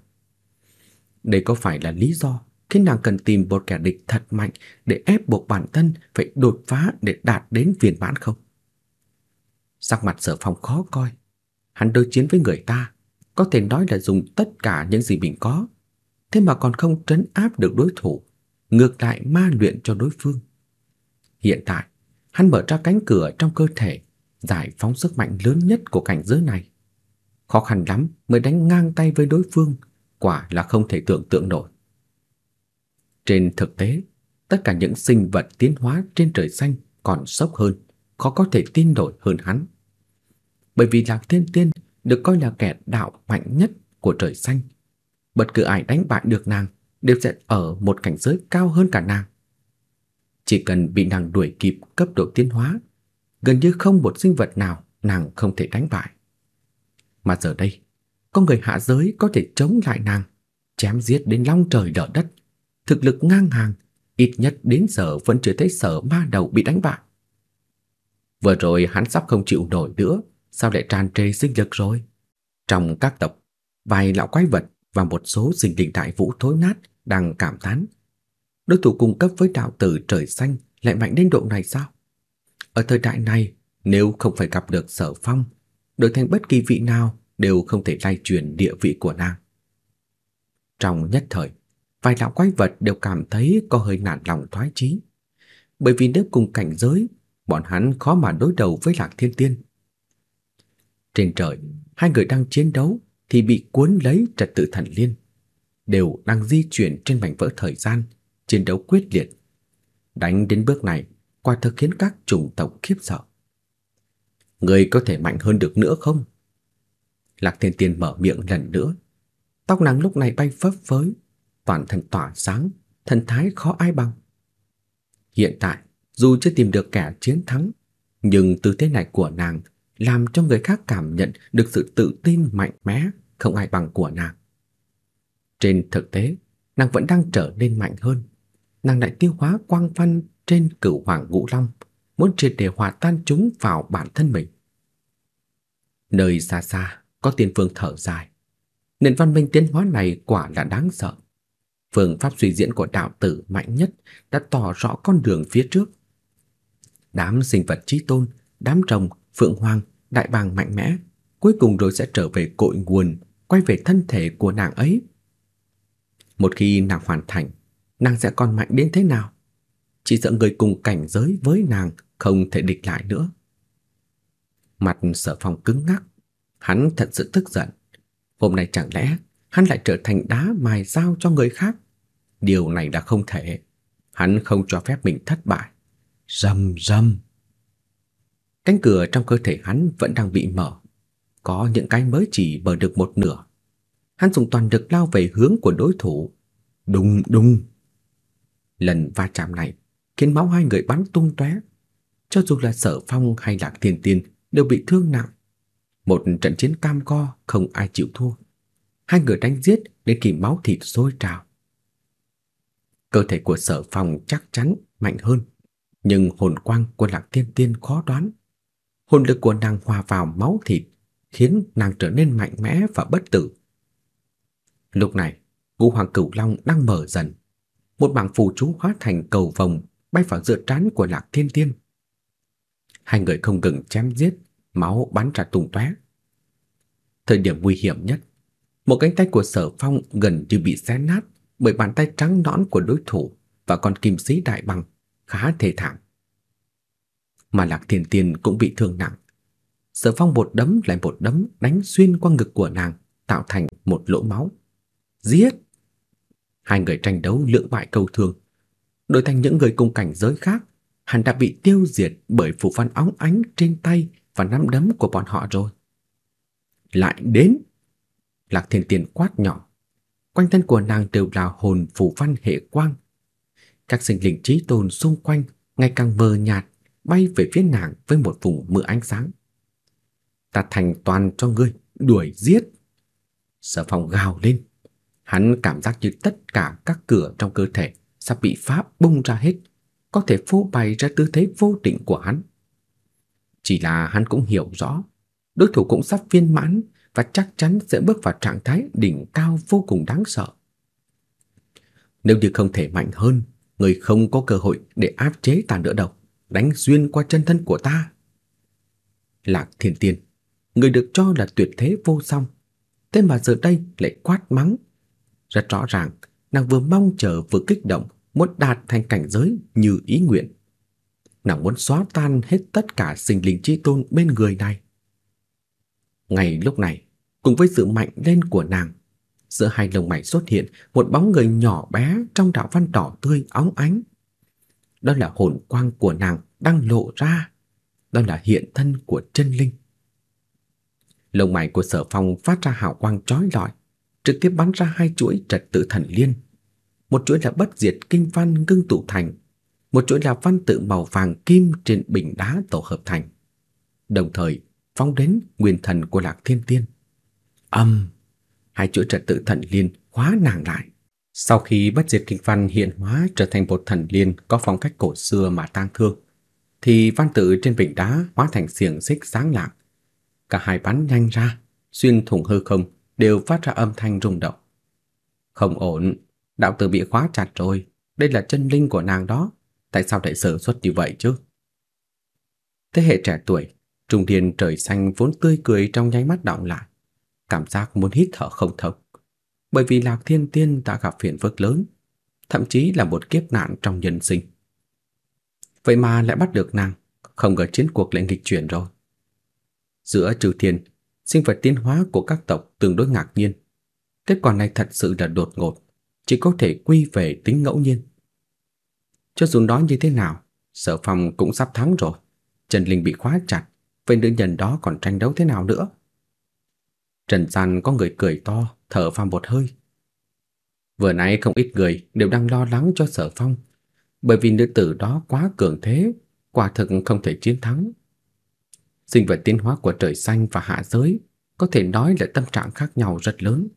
Đây có phải là lý do khiến nàng cần tìm một kẻ địch thật mạnh để ép buộc bản thân phải đột phá để đạt đến viên mãn không? Sắc mặt Sở Phong khó coi, hắn đối chiến với người ta, có thể nói là dùng tất cả những gì mình có, thế mà còn không trấn áp được đối thủ, ngược lại ma luyện cho đối phương. Hiện tại, hắn mở ra cánh cửa trong cơ thể giải phóng sức mạnh lớn nhất của cảnh giới này. Khó khăn lắm mới đánh ngang tay với đối phương, quả là không thể tưởng tượng nổi. Trên thực tế, tất cả những sinh vật tiến hóa trên trời xanh còn sốc hơn, khó có thể tin nổi hơn hắn. Bởi vì Lạc Thiên Tiên được coi là kẻ đạo mạnh nhất của trời xanh, bất cứ ai đánh bại được nàng đều sẽ ở một cảnh giới cao hơn cả nàng. Chỉ cần bị nàng đuổi kịp cấp độ tiến hóa gần như không một sinh vật nào nàng không thể đánh bại. Mà giờ đây, có người hạ giới có thể chống lại nàng, chém giết đến long trời lở đất, thực lực ngang hàng, ít nhất đến giờ vẫn chưa thấy sợ ma đầu bị đánh bại. Vừa rồi hắn sắp không chịu nổi nữa, sao lại tràn trề sinh lực rồi? Trong các tộc, vài lão quái vật và một số sinh linh đại vũ thối nát đang cảm thán. Đối thủ cùng cấp với đạo tử trời xanh lại mạnh đến độ này sao? Ở thời đại này, nếu không phải gặp được Sở Phong, được thành bất kỳ vị nào đều không thể lay chuyển địa vị của nàng. Trong nhất thời, vài lão quái vật đều cảm thấy có hơi nản lòng thoái chí, bởi vì nếu cùng cảnh giới, bọn hắn khó mà đối đầu với Lạc Thiên Tiên. Trên trời, hai người đang chiến đấu thì bị cuốn lấy trật tự thần liên, đều đang di chuyển trên mảnh vỡ thời gian, chiến đấu quyết liệt. Đánh đến bước này, quả thực khiến các chủng tộc khiếp sợ. Người có thể mạnh hơn được nữa không? Lạc Thiên Tiên mở miệng lần nữa. Tóc nàng lúc này bay phấp phới, toàn thân tỏa sáng, thần thái khó ai bằng. Hiện tại, dù chưa tìm được kẻ chiến thắng, nhưng tư thế này của nàng làm cho người khác cảm nhận được sự tự tin mạnh mẽ không ai bằng của nàng. Trên thực tế, nàng vẫn đang trở nên mạnh hơn. Nàng lại tiêu hóa quang văn trên cửu hoàng ngũ long, muốn triệt để hòa tan chúng vào bản thân mình. Nơi xa xa có tiên phương thở dài. Nền văn minh tiến hóa này quả là đáng sợ. Phương pháp suy diễn của đạo tử mạnh nhất đã tỏ rõ con đường phía trước. Đám sinh vật trí tôn, đám rồng, phượng hoàng, đại bàng mạnh mẽ, cuối cùng rồi sẽ trở về cội nguồn, quay về thân thể của nàng ấy. Một khi nàng hoàn thành, nàng sẽ còn mạnh đến thế nào? chỉ sợ người cùng cảnh giới với nàng không thể địch lại nữa. Mặt Sở Phong cứng ngắc, hắn thật sự tức giận. Hôm nay chẳng lẽ hắn lại trở thành đá mài dao cho người khác? Điều này là không thể. Hắn không cho phép mình thất bại. Rầm rầm. Cánh cửa trong cơ thể hắn vẫn đang bị mở. Có những cái mới chỉ mở được một nửa. Hắn dùng toàn lực lao về hướng của đối thủ. Đùng đùng. Lần va chạm này khiến máu hai người bắn tung tóe. Cho dù là Sở Phong hay Lạc Thiên Tiên đều bị thương nặng. Một trận chiến cam go không ai chịu thua. Hai người đánh giết đến khi máu thịt sôi trào. Cơ thể của Sở Phong chắc chắn mạnh hơn, nhưng hồn quang của Lạc Thiên Tiên khó đoán. Hồn lực của nàng hòa vào máu thịt khiến nàng trở nên mạnh mẽ và bất tử. Lúc này, Ngũ Hoàng Cửu Long đang mở dần, một bảng phù chú hóa thành cầu vồng bay vào giữa trán của Lạc Thiên Tiên. Hai người không ngừng chém giết, máu bắn ra tung tóe. Thời điểm nguy hiểm nhất, một cánh tay của Sở Phong gần như bị xé nát bởi bàn tay trắng nõn của đối thủ và con kim sĩ đại bằng khá thê thảm. Mà Lạc Thiên Tiên cũng bị thương nặng. Sở Phong một đấm lại một đấm đánh xuyên qua ngực của nàng, tạo thành một lỗ máu. Giết! Hai người tranh đấu lưỡng bại câu thương đổi thành những người cùng cảnh giới khác, hắn đã bị tiêu diệt bởi phù văn óng ánh trên tay và nắm đấm của bọn họ rồi. Lại đến! Lạc Thiên Tiên quát nhỏ. Quanh thân của nàng đều là hồn phù văn hệ quang. Các sinh linh trí tồn xung quanh ngày càng mờ nhạt, bay về phía nàng với một vùng mưa ánh sáng. Ta thành toàn cho ngươi, đuổi giết. Sở phòng gào lên. Hắn cảm giác như tất cả các cửa trong cơ thể sắp bị pháp bung ra hết, có thể phô bày ra tư thế vô định của hắn. Chỉ là hắn cũng hiểu rõ, đối thủ cũng sắp viên mãn và chắc chắn sẽ bước vào trạng thái đỉnh cao vô cùng đáng sợ. Nếu như không thể mạnh hơn, người không có cơ hội để áp chế tàn nữa đâu, đánh xuyên qua chân thân của ta. Lạc Thiên Tiên, người được cho là tuyệt thế vô song, thế mà giờ đây lại quát mắng. Rất rõ ràng, nàng vừa mong chờ vừa kích động muốn đạt thành cảnh giới như ý nguyện. Nàng muốn xóa tan hết tất cả sinh linh chi tôn bên người này. Ngay lúc này, cùng với sự mạnh lên của nàng, giữa hai lồng mày xuất hiện một bóng người nhỏ bé trong đạo văn đỏ tươi óng ánh. Đó là hồn quang của nàng đang lộ ra, đó là hiện thân của chân linh. Lồng mày của Sở Phong phát ra hào quang chói lọi, trực tiếp bắn ra hai chuỗi trật tự thần liên một chuỗi là bất diệt kinh văn ngưng tụ thành, một chuỗi là văn tự màu vàng kim trên bình đá tổ hợp thành. Đồng thời, phóng đến nguyên thần của Lạc Thiên Tiên. Âm, hai chuỗi trật tự thần liên khóa nàng lại. Sau khi bất diệt kinh văn hiện hóa trở thành một thần liên có phong cách cổ xưa mà tang thương, thì văn tự trên bình đá hóa thành xiềng xích sáng lạng. Cả hai bắn nhanh ra, xuyên thủng hư không đều phát ra âm thanh rung động. Không ổn, Đạo tử bị khóa chặt rồi, đây là chân linh của nàng đó, tại sao lại sở xuất như vậy chứ? Thế hệ trẻ tuổi, trung thiên trời xanh vốn tươi cười trong nháy mắt đọng lại, cảm giác muốn hít thở không thông, bởi vì Lạc Thiên Tiên đã gặp phiền phức lớn, thậm chí là một kiếp nạn trong nhân sinh. Vậy mà lại bắt được nàng, không ngờ chiến cuộc lại nghịch chuyển rồi. Giữa trừ thiên, sinh vật tiến hóa của các tộc tương đối ngạc nhiên. Kết quả này thật sự là đột ngột chỉ có thể quy về tính ngẫu nhiên. Cho dù nói như thế nào, Sở Phong cũng sắp thắng rồi. Trần Linh bị khóa chặt, vậy nữ nhân đó còn tranh đấu thế nào nữa? Trần Gian có người cười to, thở phàm một hơi. Vừa nãy không ít người đều đang lo lắng cho Sở Phong, bởi vì nữ tử đó quá cường thế, quả thực không thể chiến thắng. Sinh vật tiến hóa của trời xanh và hạ giới có thể nói là tâm trạng khác nhau rất lớn.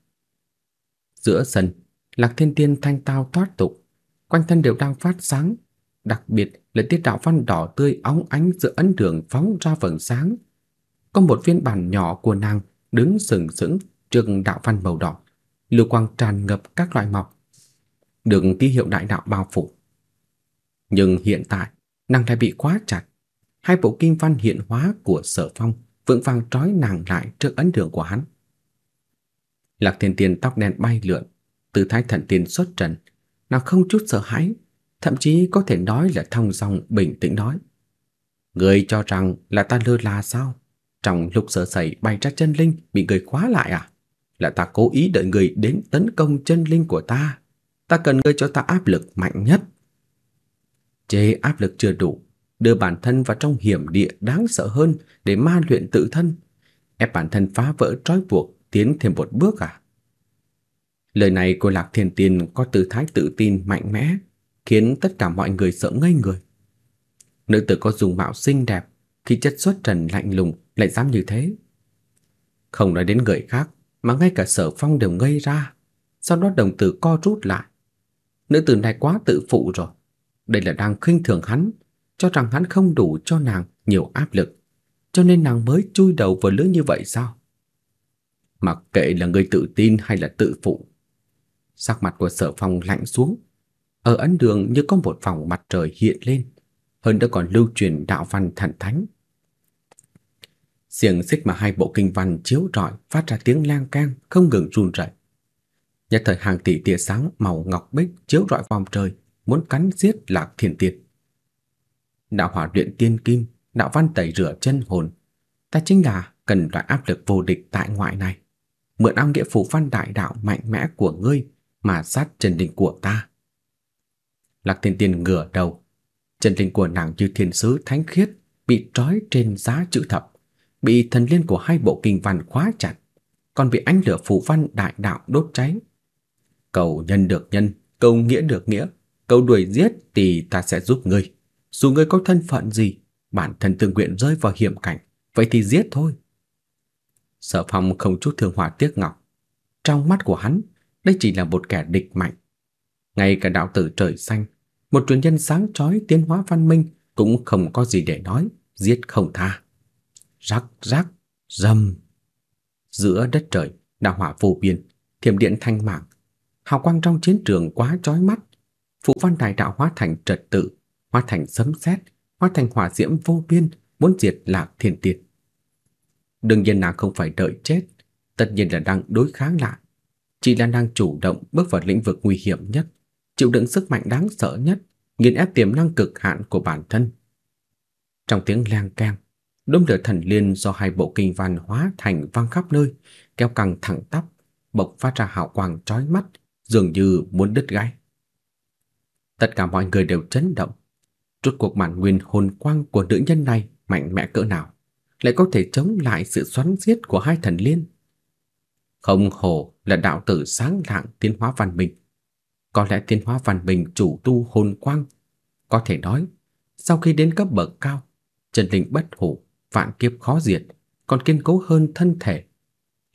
Giữa sân, Lạc Thiên Tiên thanh tao thoát tục, quanh thân đều đang phát sáng, đặc biệt là tiết đạo văn đỏ tươi óng ánh giữa ấn đường phóng ra vầng sáng. Có một viên bản nhỏ của nàng đứng sừng sững trước đạo văn màu đỏ, lưu quang tràn ngập các loại mọc, được ký hiệu đại đạo bao phủ. Nhưng hiện tại, nàng lại bị quá chặt, hai bộ kim văn hiện hóa của Sở Phong vững vàng trói nàng lại trước ấn đường của hắn. Lạc Thiên Tiên tóc đen bay lượn, từ thái thần tiên xuất trận, nào không chút sợ hãi, thậm chí có thể nói là thong dong bình tĩnh nói. Người cho rằng là ta lơ là sao? Trong lúc sợ sẩy bay ra chân linh bị người khóa lại à? Là ta cố ý đợi người đến tấn công chân linh của ta. Ta cần ngươi cho ta áp lực mạnh nhất. Chế áp lực chưa đủ, đưa bản thân vào trong hiểm địa đáng sợ hơn để ma luyện tự thân. Ép bản thân phá vỡ trói buộc tiến thêm một bước à? Lời này của Lạc Thiên Tiên có tư thái tự tin mạnh mẽ, khiến tất cả mọi người sợ ngây người. Nữ tử có dung mạo xinh đẹp, khi chất xuất trần lạnh lùng lại dám như thế. Không nói đến người khác, mà ngay cả Sở Phong đều ngây ra, sau đó đồng tử co rút lại. Nữ tử này quá tự phụ rồi, đây là đang khinh thường hắn, cho rằng hắn không đủ cho nàng nhiều áp lực, cho nên nàng mới chui đầu vào lưới như vậy sao? Mặc kệ là người tự tin hay là tự phụ, Sắc mặt của Sở Phong lạnh xuống. Ở ấn đường như có một vòng mặt trời hiện lên, hơn nữa còn lưu truyền đạo văn thần thánh. Xiềng xích mà hai bộ kinh văn chiếu rọi phát ra tiếng lang cang không ngừng run rẩy. Nhất thời hàng tỷ tia sáng màu ngọc bích chiếu rọi vòng trời, muốn cắn giết Lạc Thiên tiệt, Đạo hỏa luyện tiên kim, đạo văn tẩy rửa chân hồn, ta chính là cần loại áp lực vô địch tại ngoại này. Mượn áo nghĩa phù văn đại đạo mạnh mẽ của ngươi mà sát chân linh của ta. Lạc Thiên Tiên ngửa đầu, chân linh của nàng như thiên sứ thánh khiết bị trói trên giá chữ thập, bị thần liên của hai bộ kinh văn khóa chặt, còn bị ánh lửa phù văn đại đạo đốt cháy. Cầu nhân được nhân, cầu nghĩa được nghĩa, cầu đuổi giết thì ta sẽ giúp ngươi. Dù ngươi có thân phận gì, bản thân tương nguyện rơi vào hiểm cảnh, vậy thì giết thôi. Sở Phong không chút thương hòa tiếc ngọc, trong mắt của hắn đây chỉ là một kẻ địch mạnh. Ngay cả đạo tử trời xanh, một truyền nhân sáng chói tiến hóa văn minh cũng không có gì để nói, giết không tha. Rắc rắc, rầm. Giữa đất trời, đạo hỏa vô biên, thiểm điện thanh mạng, hào quang trong chiến trường quá chói mắt. Phụ văn đại đạo hóa thành trật tự, hóa thành sấm sét, hóa thành hỏa diễm vô biên, muốn diệt Lạc Thiên tiệt. Đương nhiên nàng không phải đợi chết, tất nhiên là đang đối kháng lại chỉ là đang chủ động bước vào lĩnh vực nguy hiểm nhất, chịu đựng sức mạnh đáng sợ nhất, nghiền ép tiềm năng cực hạn của bản thân. Trong tiếng leng keng, đốm lửa thần liên do hai bộ kinh văn hóa thành vang khắp nơi, kéo căng thẳng tắp, bộc phát ra hào quang chói mắt, dường như muốn đứt gãy. Tất cả mọi người đều chấn động. Rốt cuộc bản nguyên hồn quang của nữ nhân này mạnh mẽ cỡ nào, lại có thể chống lại sự xoắn giết của hai thần liên. Không hổ là đạo tử sáng lạng tiến hóa văn minh. Có lẽ tiến hóa văn minh chủ tu hồn quang, có thể nói, sau khi đến cấp bậc cao, chân linh bất hủ, vạn kiếp khó diệt, còn kiên cố hơn thân thể.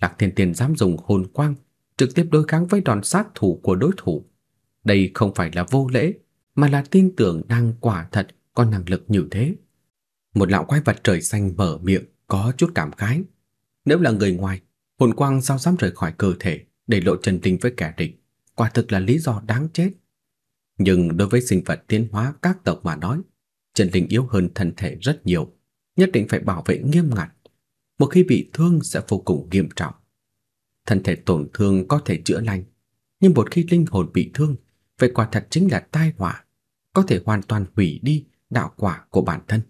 Lạc Thiên Tiên dám dùng hồn quang trực tiếp đối kháng với đòn sát thủ của đối thủ. Đây không phải là vô lễ, mà là tin tưởng năng quả thật có năng lực như thế. Một lão quái vật trời xanh mở miệng có chút cảm khái. Nếu là người ngoài Hồn quang sao dám rời khỏi cơ thể để lộ chân tình với kẻ địch, quả thực là lý do đáng chết. Nhưng đối với sinh vật tiến hóa các tộc mà nói, chân linh yếu hơn thân thể rất nhiều, nhất định phải bảo vệ nghiêm ngặt. Một khi bị thương sẽ vô cùng nghiêm trọng. Thân thể tổn thương có thể chữa lành, nhưng một khi linh hồn bị thương, vậy quả thật chính là tai họa, có thể hoàn toàn hủy đi đạo quả của bản thân.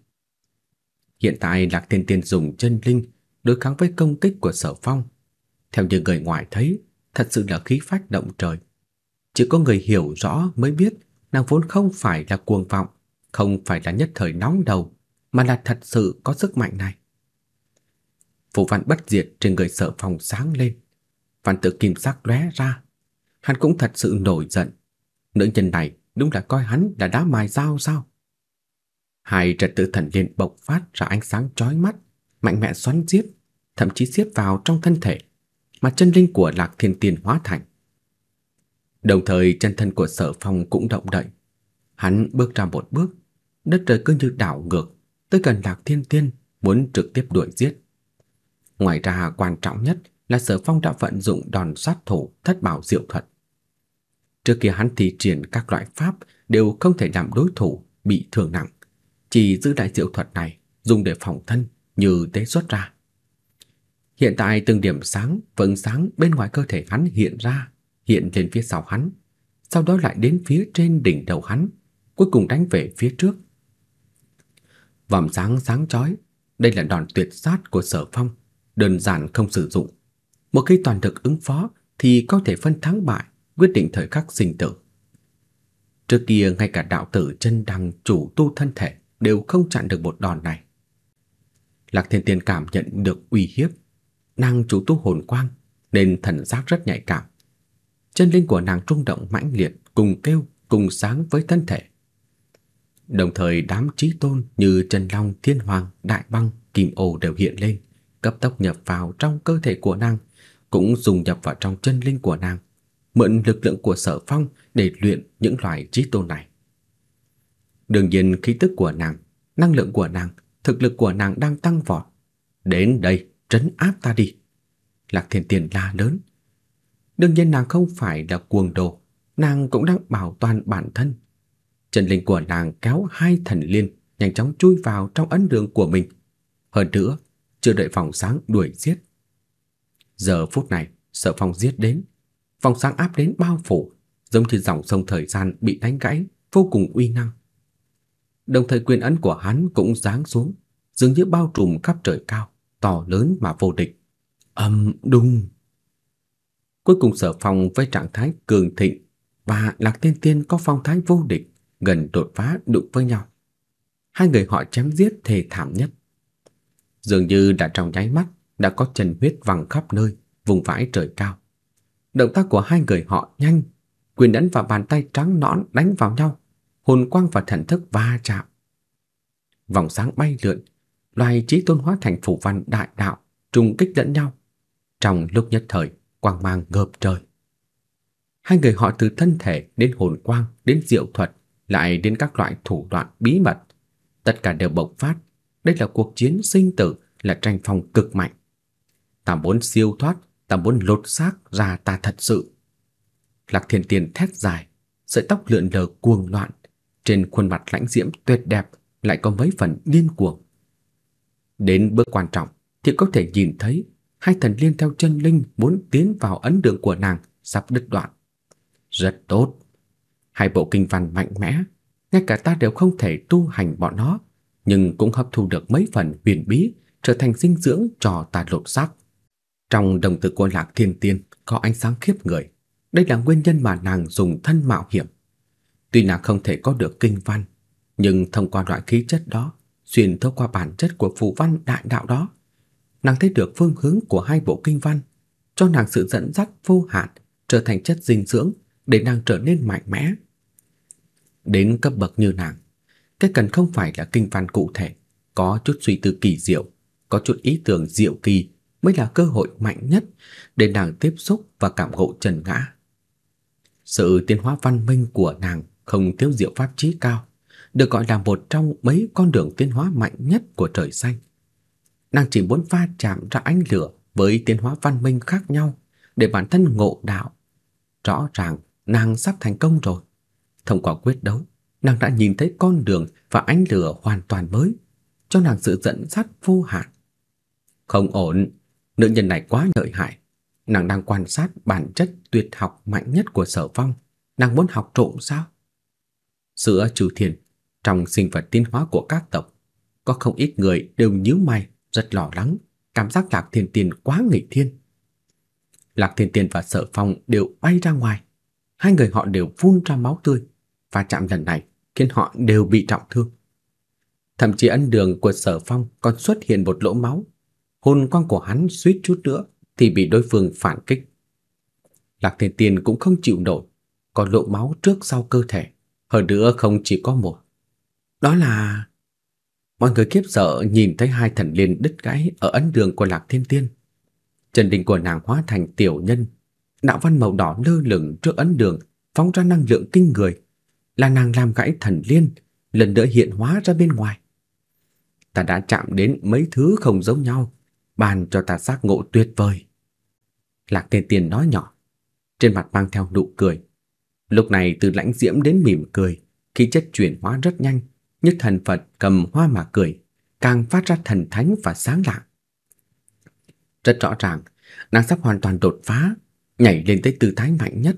Hiện tại Lạc Tiên Tiên dùng chân linh đối kháng với công kích của Sở Phong, theo như người ngoài thấy, thật sự là khí phách động trời. Chỉ có người hiểu rõ mới biết nàng vốn không phải là cuồng vọng, không phải là nhất thời nóng đầu, mà là thật sự có sức mạnh này. Phù văn bất diệt trên người sợ phòng sáng lên, văn tự kim sắc lóe ra. Hắn cũng thật sự nổi giận. Nữ nhân này đúng là coi hắn là đá mài dao sao? Hai trật tự thần liên bộc phát ra ánh sáng chói mắt, mạnh mẽ xoắn giết, thậm chí xiết vào trong thân thể mà chân linh của Lạc Thiên Tiên hóa thành. Đồng thời chân thân của Sở Phong cũng động đậy. Hắn bước ra một bước, đất trời cứ như đảo ngược, tới gần Lạc Thiên Tiên muốn trực tiếp đuổi giết. Ngoài ra quan trọng nhất là Sở Phong đã vận dụng đòn sát thủ thất bảo diệu thuật. Trước kia hắn thi triển các loại pháp đều không thể làm đối thủ bị thương nặng, chỉ giữ đại diệu thuật này dùng để phòng thân như tế xuất ra. Hiện tại từng điểm sáng vẫn sáng bên ngoài cơ thể hắn hiện ra, hiện lên phía sau hắn, sau đó lại đến phía trên đỉnh đầu hắn, cuối cùng đánh về phía trước. Vòng sáng sáng chói, đây là đòn tuyệt sát của Sở Phong, đơn giản không sử dụng. Một khi toàn lực ứng phó thì có thể phân thắng bại, quyết định thời khắc sinh tử. Trước kia ngay cả đạo tử chân đăng chủ tu thân thể đều không chặn được một đòn này. Lạc Thiên Tiên cảm nhận được uy hiếp, Nàng chủ tu hồn quang nên thần giác rất nhạy cảm. Chân linh của nàng rung động mãnh liệt, cùng kêu, cùng sáng với thân thể. Đồng thời đám trí tôn như Trần Long, Thiên Hoàng, Đại Băng, Kim Ô đều hiện lên, cấp tốc nhập vào trong cơ thể của nàng, cũng dùng nhập vào trong chân linh của nàng, mượn lực lượng của Sở Phong để luyện những loại trí tôn này. Đương nhiên khí tức của nàng, năng lượng của nàng, thực lực của nàng đang tăng vọt. Đến đây trấn áp ta đi." Lạc Thiên Tiên la lớn. Đương nhiên nàng không phải là cuồng đồ, nàng cũng đang bảo toàn bản thân. Chân linh của nàng kéo hai thần liên nhanh chóng chui vào trong ấn đường của mình. Hơn nữa, chưa đợi phòng sáng đuổi giết. Giờ phút này, sợ phòng giết đến, phòng sáng áp đến bao phủ, giống như dòng sông thời gian bị đánh gãy, vô cùng uy năng. Đồng thời quyền ấn của hắn cũng giáng xuống, dường như bao trùm khắp trời cao to lớn mà vô địch. Ầm um, đùng. Cuối cùng Sở Phong với trạng thái cường thịnh và Lạc Tiên Tiên có phong thái vô địch gần đột phá đụng với nhau. Hai người họ chém giết thề thảm nhất. Dường như đã trong nháy mắt đã có chân huyết văng khắp nơi, vùng vãi trời cao. Động tác của hai người họ nhanh, quyền đánh và bàn tay trắng nõn đánh vào nhau, hồn quang và thần thức va chạm. Vòng sáng bay lượn, loài trí tôn hóa thành phủ văn đại đạo trùng kích lẫn nhau. Trong lúc nhất thời, quang mang ngập trời. Hai người họ từ thân thể đến hồn quang, đến diệu thuật, lại đến các loại thủ đoạn bí mật, tất cả đều bộc phát, đây là cuộc chiến sinh tử, là tranh phong cực mạnh. Ta muốn siêu thoát, ta muốn lột xác ra ta thật sự. Lạc Thiên Tiên thét dài, sợi tóc lượn lờ cuồng loạn, trên khuôn mặt lãnh diễm tuyệt đẹp lại có mấy phần điên cuồng. Đến bước quan trọng thì có thể nhìn thấy hai thần liên theo chân linh muốn tiến vào ấn đường của nàng sắp đứt đoạn. Rất tốt. Hai bộ kinh văn mạnh mẽ, ngay cả ta đều không thể tu hành bọn nó, nhưng cũng hấp thu được mấy phần huyền bí, trở thành dinh dưỡng cho ta lột xác. Trong đồng tử của Lạc Thiên Tiên có ánh sáng khiếp người, đây là nguyên nhân mà nàng dùng thân mạo hiểm. Tuy nàng không thể có được kinh văn, nhưng thông qua loại khí chất đó, xuyên thấu qua bản chất của phù văn đại đạo đó, nàng thấy được phương hướng của hai bộ kinh văn, cho nàng sự dẫn dắt vô hạn, trở thành chất dinh dưỡng để nàng trở nên mạnh mẽ. Đến cấp bậc như nàng, cái cần không phải là kinh văn cụ thể, có chút suy tư kỳ diệu, có chút ý tưởng diệu kỳ mới là cơ hội mạnh nhất để nàng tiếp xúc và cảm ngộ trần ngã. Sự tiến hóa văn minh của nàng không thiếu diệu pháp trí cao, được gọi là một trong mấy con đường tiến hóa mạnh nhất của trời xanh. Nàng chỉ muốn va chạm ra ánh lửa với tiến hóa văn minh khác nhau để bản thân ngộ đạo. Rõ ràng nàng sắp thành công rồi. Thông qua quyết đấu, nàng đã nhìn thấy con đường và ánh lửa hoàn toàn mới, cho nàng sự dẫn dắt vô hạn. Không ổn, nữ nhân này quá lợi hại. Nàng đang quan sát bản chất tuyệt học mạnh nhất của Sở Phong, nàng muốn học trộm sao? Sửa Trừ Thiên trong sinh vật tiến hóa của các tộc, có không ít người đều nhíu mày, rất lo lắng, cảm giác Lạc Thiên Tiên quá nghịch thiên. Lạc Thiên Tiên và Sở Phong đều bay ra ngoài, hai người họ đều phun ra máu tươi, và chạm lần này khiến họ đều bị trọng thương. Thậm chí ấn đường của Sở Phong còn xuất hiện một lỗ máu, hồn quang của hắn suýt chút nữa thì bị đối phương phản kích. Lạc Thiên Tiên cũng không chịu nổi, có lỗ máu trước sau cơ thể, hơn nữa không chỉ có một. Đó là... Mọi người kiếp sợ nhìn thấy hai thần liên đứt gãy ở ấn đường của Lạc Thiên Tiên. Chân đỉnh của nàng hóa thành tiểu nhân, đạo văn màu đỏ lơ lửng trước ấn đường, phóng ra năng lượng kinh người, là nàng làm gãy thần liên, lần nữa hiện hóa ra bên ngoài. Ta đã chạm đến mấy thứ không giống nhau, bàn cho ta giác ngộ tuyệt vời. Lạc Thiên Tiên nói nhỏ, trên mặt mang theo nụ cười. Lúc này từ lãnh diễm đến mỉm cười, khí chất chuyển hóa rất nhanh Nhất thần Phật cầm hoa mà cười, càng phát ra thần thánh và sáng lạ. Rất rõ ràng, nàng sắp hoàn toàn đột phá, nhảy lên tới tư thái mạnh nhất.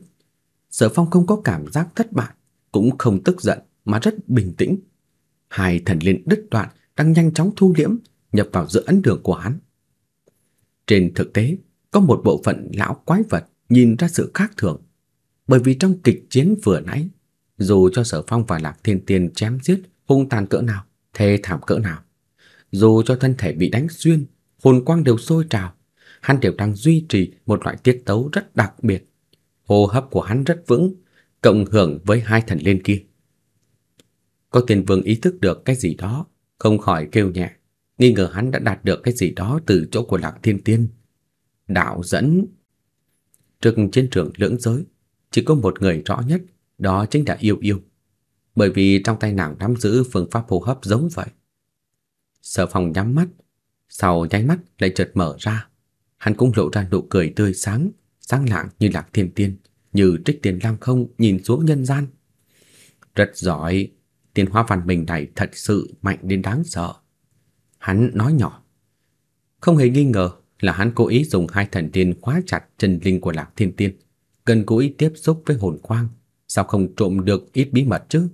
Sở Phong không có cảm giác thất bại, cũng không tức giận mà rất bình tĩnh. Hai thần liên đứt đoạn đang nhanh chóng thu liễm, nhập vào giữa ấn đường của hắn. Trên thực tế, có một bộ phận lão quái vật nhìn ra sự khác thường, bởi vì trong kịch chiến vừa nãy, dù cho Sở Phong và Lạc Thiên Tiên chém giết hung tàn cỡ nào, thê thảm cỡ nào. Dù cho thân thể bị đánh xuyên, hồn quang đều sôi trào, hắn đều đang duy trì một loại tiết tấu rất đặc biệt. Hô hấp của hắn rất vững, cộng hưởng với hai thần liên kia. Có tiền vương ý thức được cái gì đó, không khỏi kêu nhẹ, nghi ngờ hắn đã đạt được cái gì đó từ chỗ của Lạc Thiên Tiên. Đạo dẫn Trước chiến trường lưỡng giới, chỉ có một người rõ nhất, đó chính là Yêu Yêu bởi vì trong tay nàng nắm giữ phương pháp hô hấp giống vậy. Sở Phong nhắm mắt, sau nháy mắt lại chợt mở ra, hắn cũng lộ ra nụ cười tươi sáng, sáng lạng như lạc thiên tiên, như trích tiền lam không nhìn xuống nhân gian. Rất giỏi, tiên hoa văn mình này thật sự mạnh đến đáng sợ. Hắn nói nhỏ. Không hề nghi ngờ là hắn cố ý dùng hai thần tiên khóa chặt chân linh của Lạc Thiên Tiên, cần cố ý tiếp xúc với hồn quang, sao không trộm được ít bí mật chứ?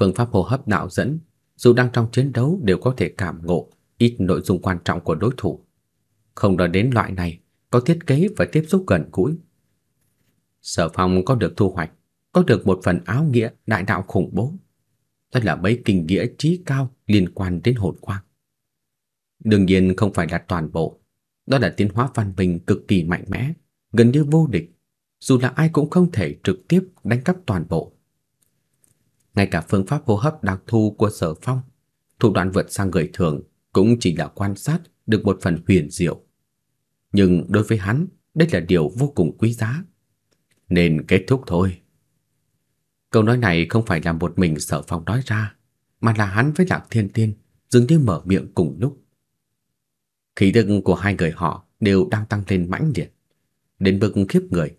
Phương pháp hô hấp đạo dẫn, dù đang trong chiến đấu đều có thể cảm ngộ ít nội dung quan trọng của đối thủ. Không đòi đến loại này, có thiết kế và tiếp xúc gần gũi. Sở phòng có được thu hoạch, có được một phần áo nghĩa đại đạo khủng bố. Tất là mấy kinh nghĩa trí cao liên quan đến hồn quang. Đương nhiên không phải là toàn bộ, đó là tiến hóa văn minh cực kỳ mạnh mẽ, gần như vô địch, dù là ai cũng không thể trực tiếp đánh cắp toàn bộ ngay cả phương pháp hô hấp đặc thù của Sở Phong, thủ đoạn vượt sang người thường cũng chỉ là quan sát được một phần huyền diệu. Nhưng đối với hắn, đây là điều vô cùng quý giá. Nên kết thúc thôi. Câu nói này không phải là một mình Sở Phong nói ra, mà là hắn với Lạc Thiên Tiên dường như mở miệng cùng lúc. Khí tức của hai người họ đều đang tăng lên mãnh liệt, đến bực khiếp người.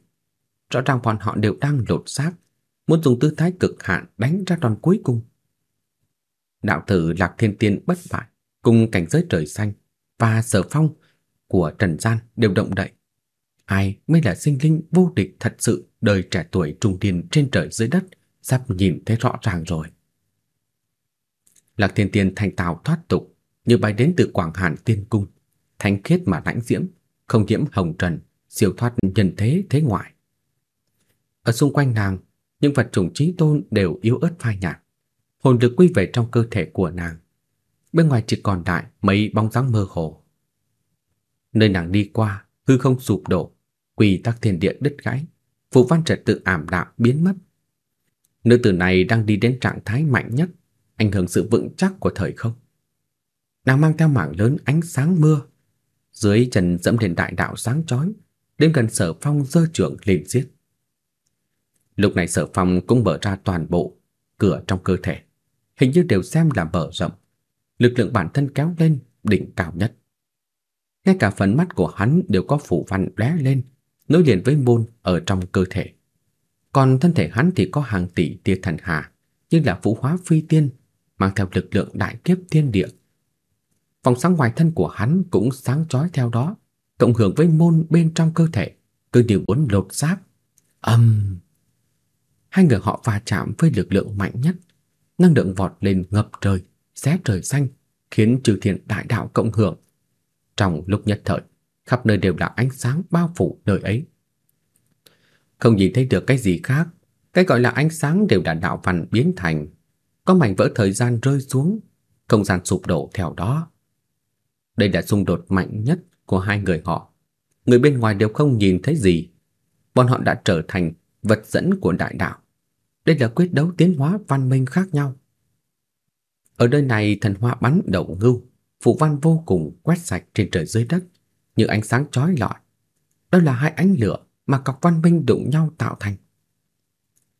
Rõ ràng bọn họ đều đang lột xác muốn dùng tư thái cực hạn đánh ra đòn cuối cùng. Đạo tử Lạc Thiên Tiên bất bại, cùng cảnh giới trời xanh và sở phong của Trần Gian đều động đậy. Ai mới là sinh linh vô địch thật sự đời trẻ tuổi trung niên trên trời dưới đất, sắp nhìn thấy rõ ràng rồi. Lạc Thiên Tiên thành tào thoát tục, như bay đến từ Quảng Hàn Tiên Cung, thánh khiết mà lãnh diễm, không nhiễm hồng trần, siêu thoát nhân thế thế ngoại. Ở xung quanh nàng những vật chủng trí tôn đều yếu ớt phai nhạt, hồn lực quy về trong cơ thể của nàng. Bên ngoài chỉ còn lại mấy bóng dáng mơ hồ. Nơi nàng đi qua, hư không sụp đổ, quy tắc thiên địa đứt gãy, phù văn trật tự ảm đạm biến mất. Nữ tử này đang đi đến trạng thái mạnh nhất, ảnh hưởng sự vững chắc của thời không. Nàng mang theo mảng lớn ánh sáng mưa, dưới chân dẫm lên đại đạo sáng chói, đến gần Sở Phong giơ trưởng liền giết. Lúc này Sở Phong cũng mở ra toàn bộ cửa trong cơ thể, hình như đều xem là mở rộng, lực lượng bản thân kéo lên đỉnh cao nhất. Ngay cả phần mắt của hắn đều có phụ văn lóe lên, nối liền với môn ở trong cơ thể. Còn thân thể hắn thì có hàng tỷ tia thần hà, như là vũ hóa phi tiên, mang theo lực lượng đại kiếp thiên địa. Vòng sáng ngoài thân của hắn cũng sáng chói theo đó, cộng hưởng với môn bên trong cơ thể, cứ điều muốn lột xác. ầm Um. Hai người họ va chạm với lực lượng mạnh nhất, năng lượng vọt lên ngập trời, xé trời xanh, khiến trừ thiên đại đạo cộng hưởng. Trong lúc nhất thời, khắp nơi đều là ánh sáng bao phủ nơi ấy. Không nhìn thấy được cái gì khác, cái gọi là ánh sáng đều đã đạo văn biến thành, có mảnh vỡ thời gian rơi xuống, không gian sụp đổ theo đó. Đây là xung đột mạnh nhất của hai người họ. Người bên ngoài đều không nhìn thấy gì, bọn họ đã trở thành vật dẫn của đại đạo. Đây là quyết đấu tiến hóa văn minh khác nhau. Ở nơi này thần hoa bắn đậu ngưu, phụ văn vô cùng quét sạch trên trời dưới đất, như ánh sáng chói lọi. Đó là hai ánh lửa mà cọc văn minh đụng nhau tạo thành.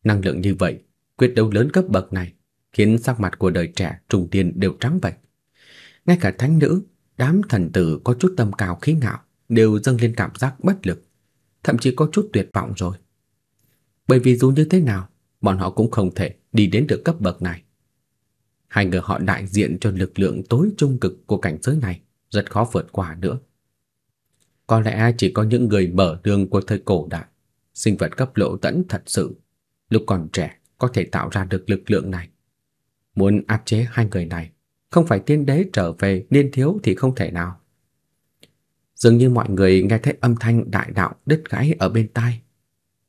Năng lượng như vậy, quyết đấu lớn cấp bậc này khiến sắc mặt của đời trẻ trùng tiền đều trắng bệch. Ngay cả thánh nữ, đám thần tử có chút tâm cao khí ngạo đều dâng lên cảm giác bất lực, thậm chí có chút tuyệt vọng rồi. Bởi vì dù như thế nào, bọn họ cũng không thể đi đến được cấp bậc này. Hai người họ đại diện cho lực lượng tối trung cực của cảnh giới này, rất khó vượt qua nữa. Có lẽ chỉ có những người mở đường của thời cổ đại, sinh vật cấp lộ tẫn thật sự, lúc còn trẻ có thể tạo ra được lực lượng này. Muốn áp chế hai người này, không phải tiên đế trở về niên thiếu thì không thể nào. Dường như mọi người nghe thấy âm thanh đại đạo đứt gãy ở bên tai,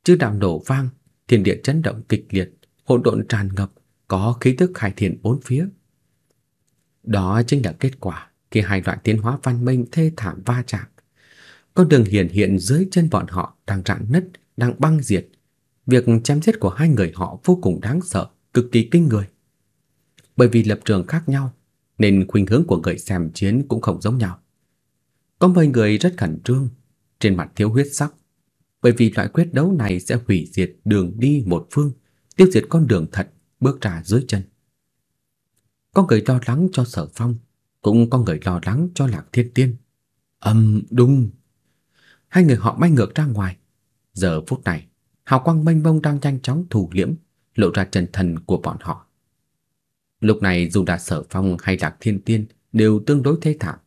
chứ đạo nổ vang thiên địa chấn động kịch liệt, hỗn độn tràn ngập, có khí tức khai thiên bốn phía. Đó chính là kết quả khi hai loại tiến hóa văn minh thê thảm va chạm. Con đường hiển hiện dưới chân bọn họ đang rạn nứt, đang băng diệt. Việc chém giết của hai người họ vô cùng đáng sợ, cực kỳ kinh người. Bởi vì lập trường khác nhau, nên khuynh hướng của người xem chiến cũng không giống nhau. Có mấy người rất cẩn trương, trên mặt thiếu huyết sắc, bởi vì loại quyết đấu này sẽ hủy diệt đường đi một phương, tiêu diệt con đường thật bước ra dưới chân. Có người lo lắng cho Sở Phong, cũng có người lo lắng cho Lạc Thiên Tiên. Ầm um, đùng. Hai người họ bay ngược ra ngoài. Giờ phút này, hào quang mênh mông đang nhanh chóng thủ liễm, lộ ra chân thần của bọn họ. Lúc này dù là Sở Phong hay Lạc Thiên Tiên đều tương đối thê thảm.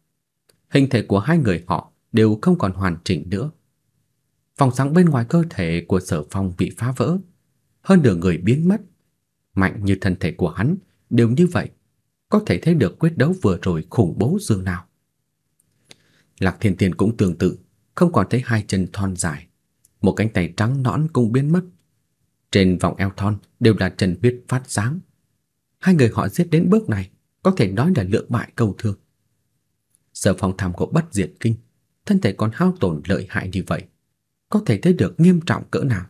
Hình thể của hai người họ đều không còn hoàn chỉnh nữa. Phòng sáng bên ngoài cơ thể của Sở Phong bị phá vỡ, hơn nửa người biến mất. Mạnh như thân thể của hắn đều như vậy, có thể thấy được quyết đấu vừa rồi khủng bố dường nào. Lạc Thiên Tiên cũng tương tự, không còn thấy hai chân thon dài, một cánh tay trắng nõn cũng biến mất. Trên vòng eo thon đều là trần huyết phát sáng. Hai người họ giết đến bước này, có thể nói là lượng bại câu thương. Sở Phong thầm có bất diệt kinh, thân thể còn hao tổn lợi hại như vậy, có thể thấy được nghiêm trọng cỡ nào.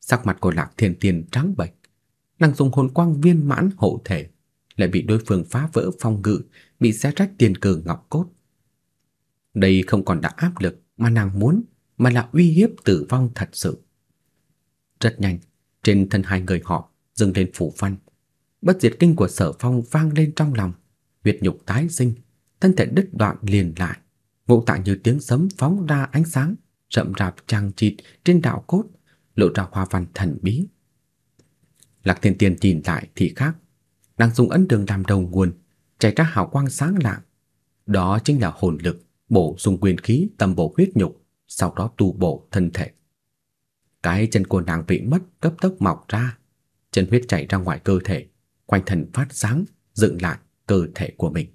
Sắc mặt của Lạc Thiên Tiên trắng bệch, nàng dùng hồn quang viên mãn hộ thể, lại bị đối phương phá vỡ phòng ngự, bị xé rách tiền cờ ngọc cốt. Đây không còn là áp lực mà nàng muốn, mà là uy hiếp tử vong thật sự. Rất nhanh, trên thân hai người họ dâng lên phủ văn. Bất diệt kinh của Sở Phong vang lên trong lòng, huyết nhục tái sinh, thân thể đứt đoạn liền lại, ngũ tạng như tiếng sấm phóng ra ánh sáng, rậm rạp chằng chịt trên đạo cốt, lộ ra hoa văn thần bí. Lạc Thiên Tiên nhìn lại thì khác, đang dùng ấn đường làm đầu nguồn, chảy ra hào quang sáng lạng. Đó chính là hồn lực, bổ sung nguyên khí tâm bộ huyết nhục, sau đó tu bổ thân thể. Cái chân cô nàng bị mất cấp tốc mọc ra, chân huyết chảy ra ngoài cơ thể, quanh thân phát sáng, dựng lại cơ thể của mình.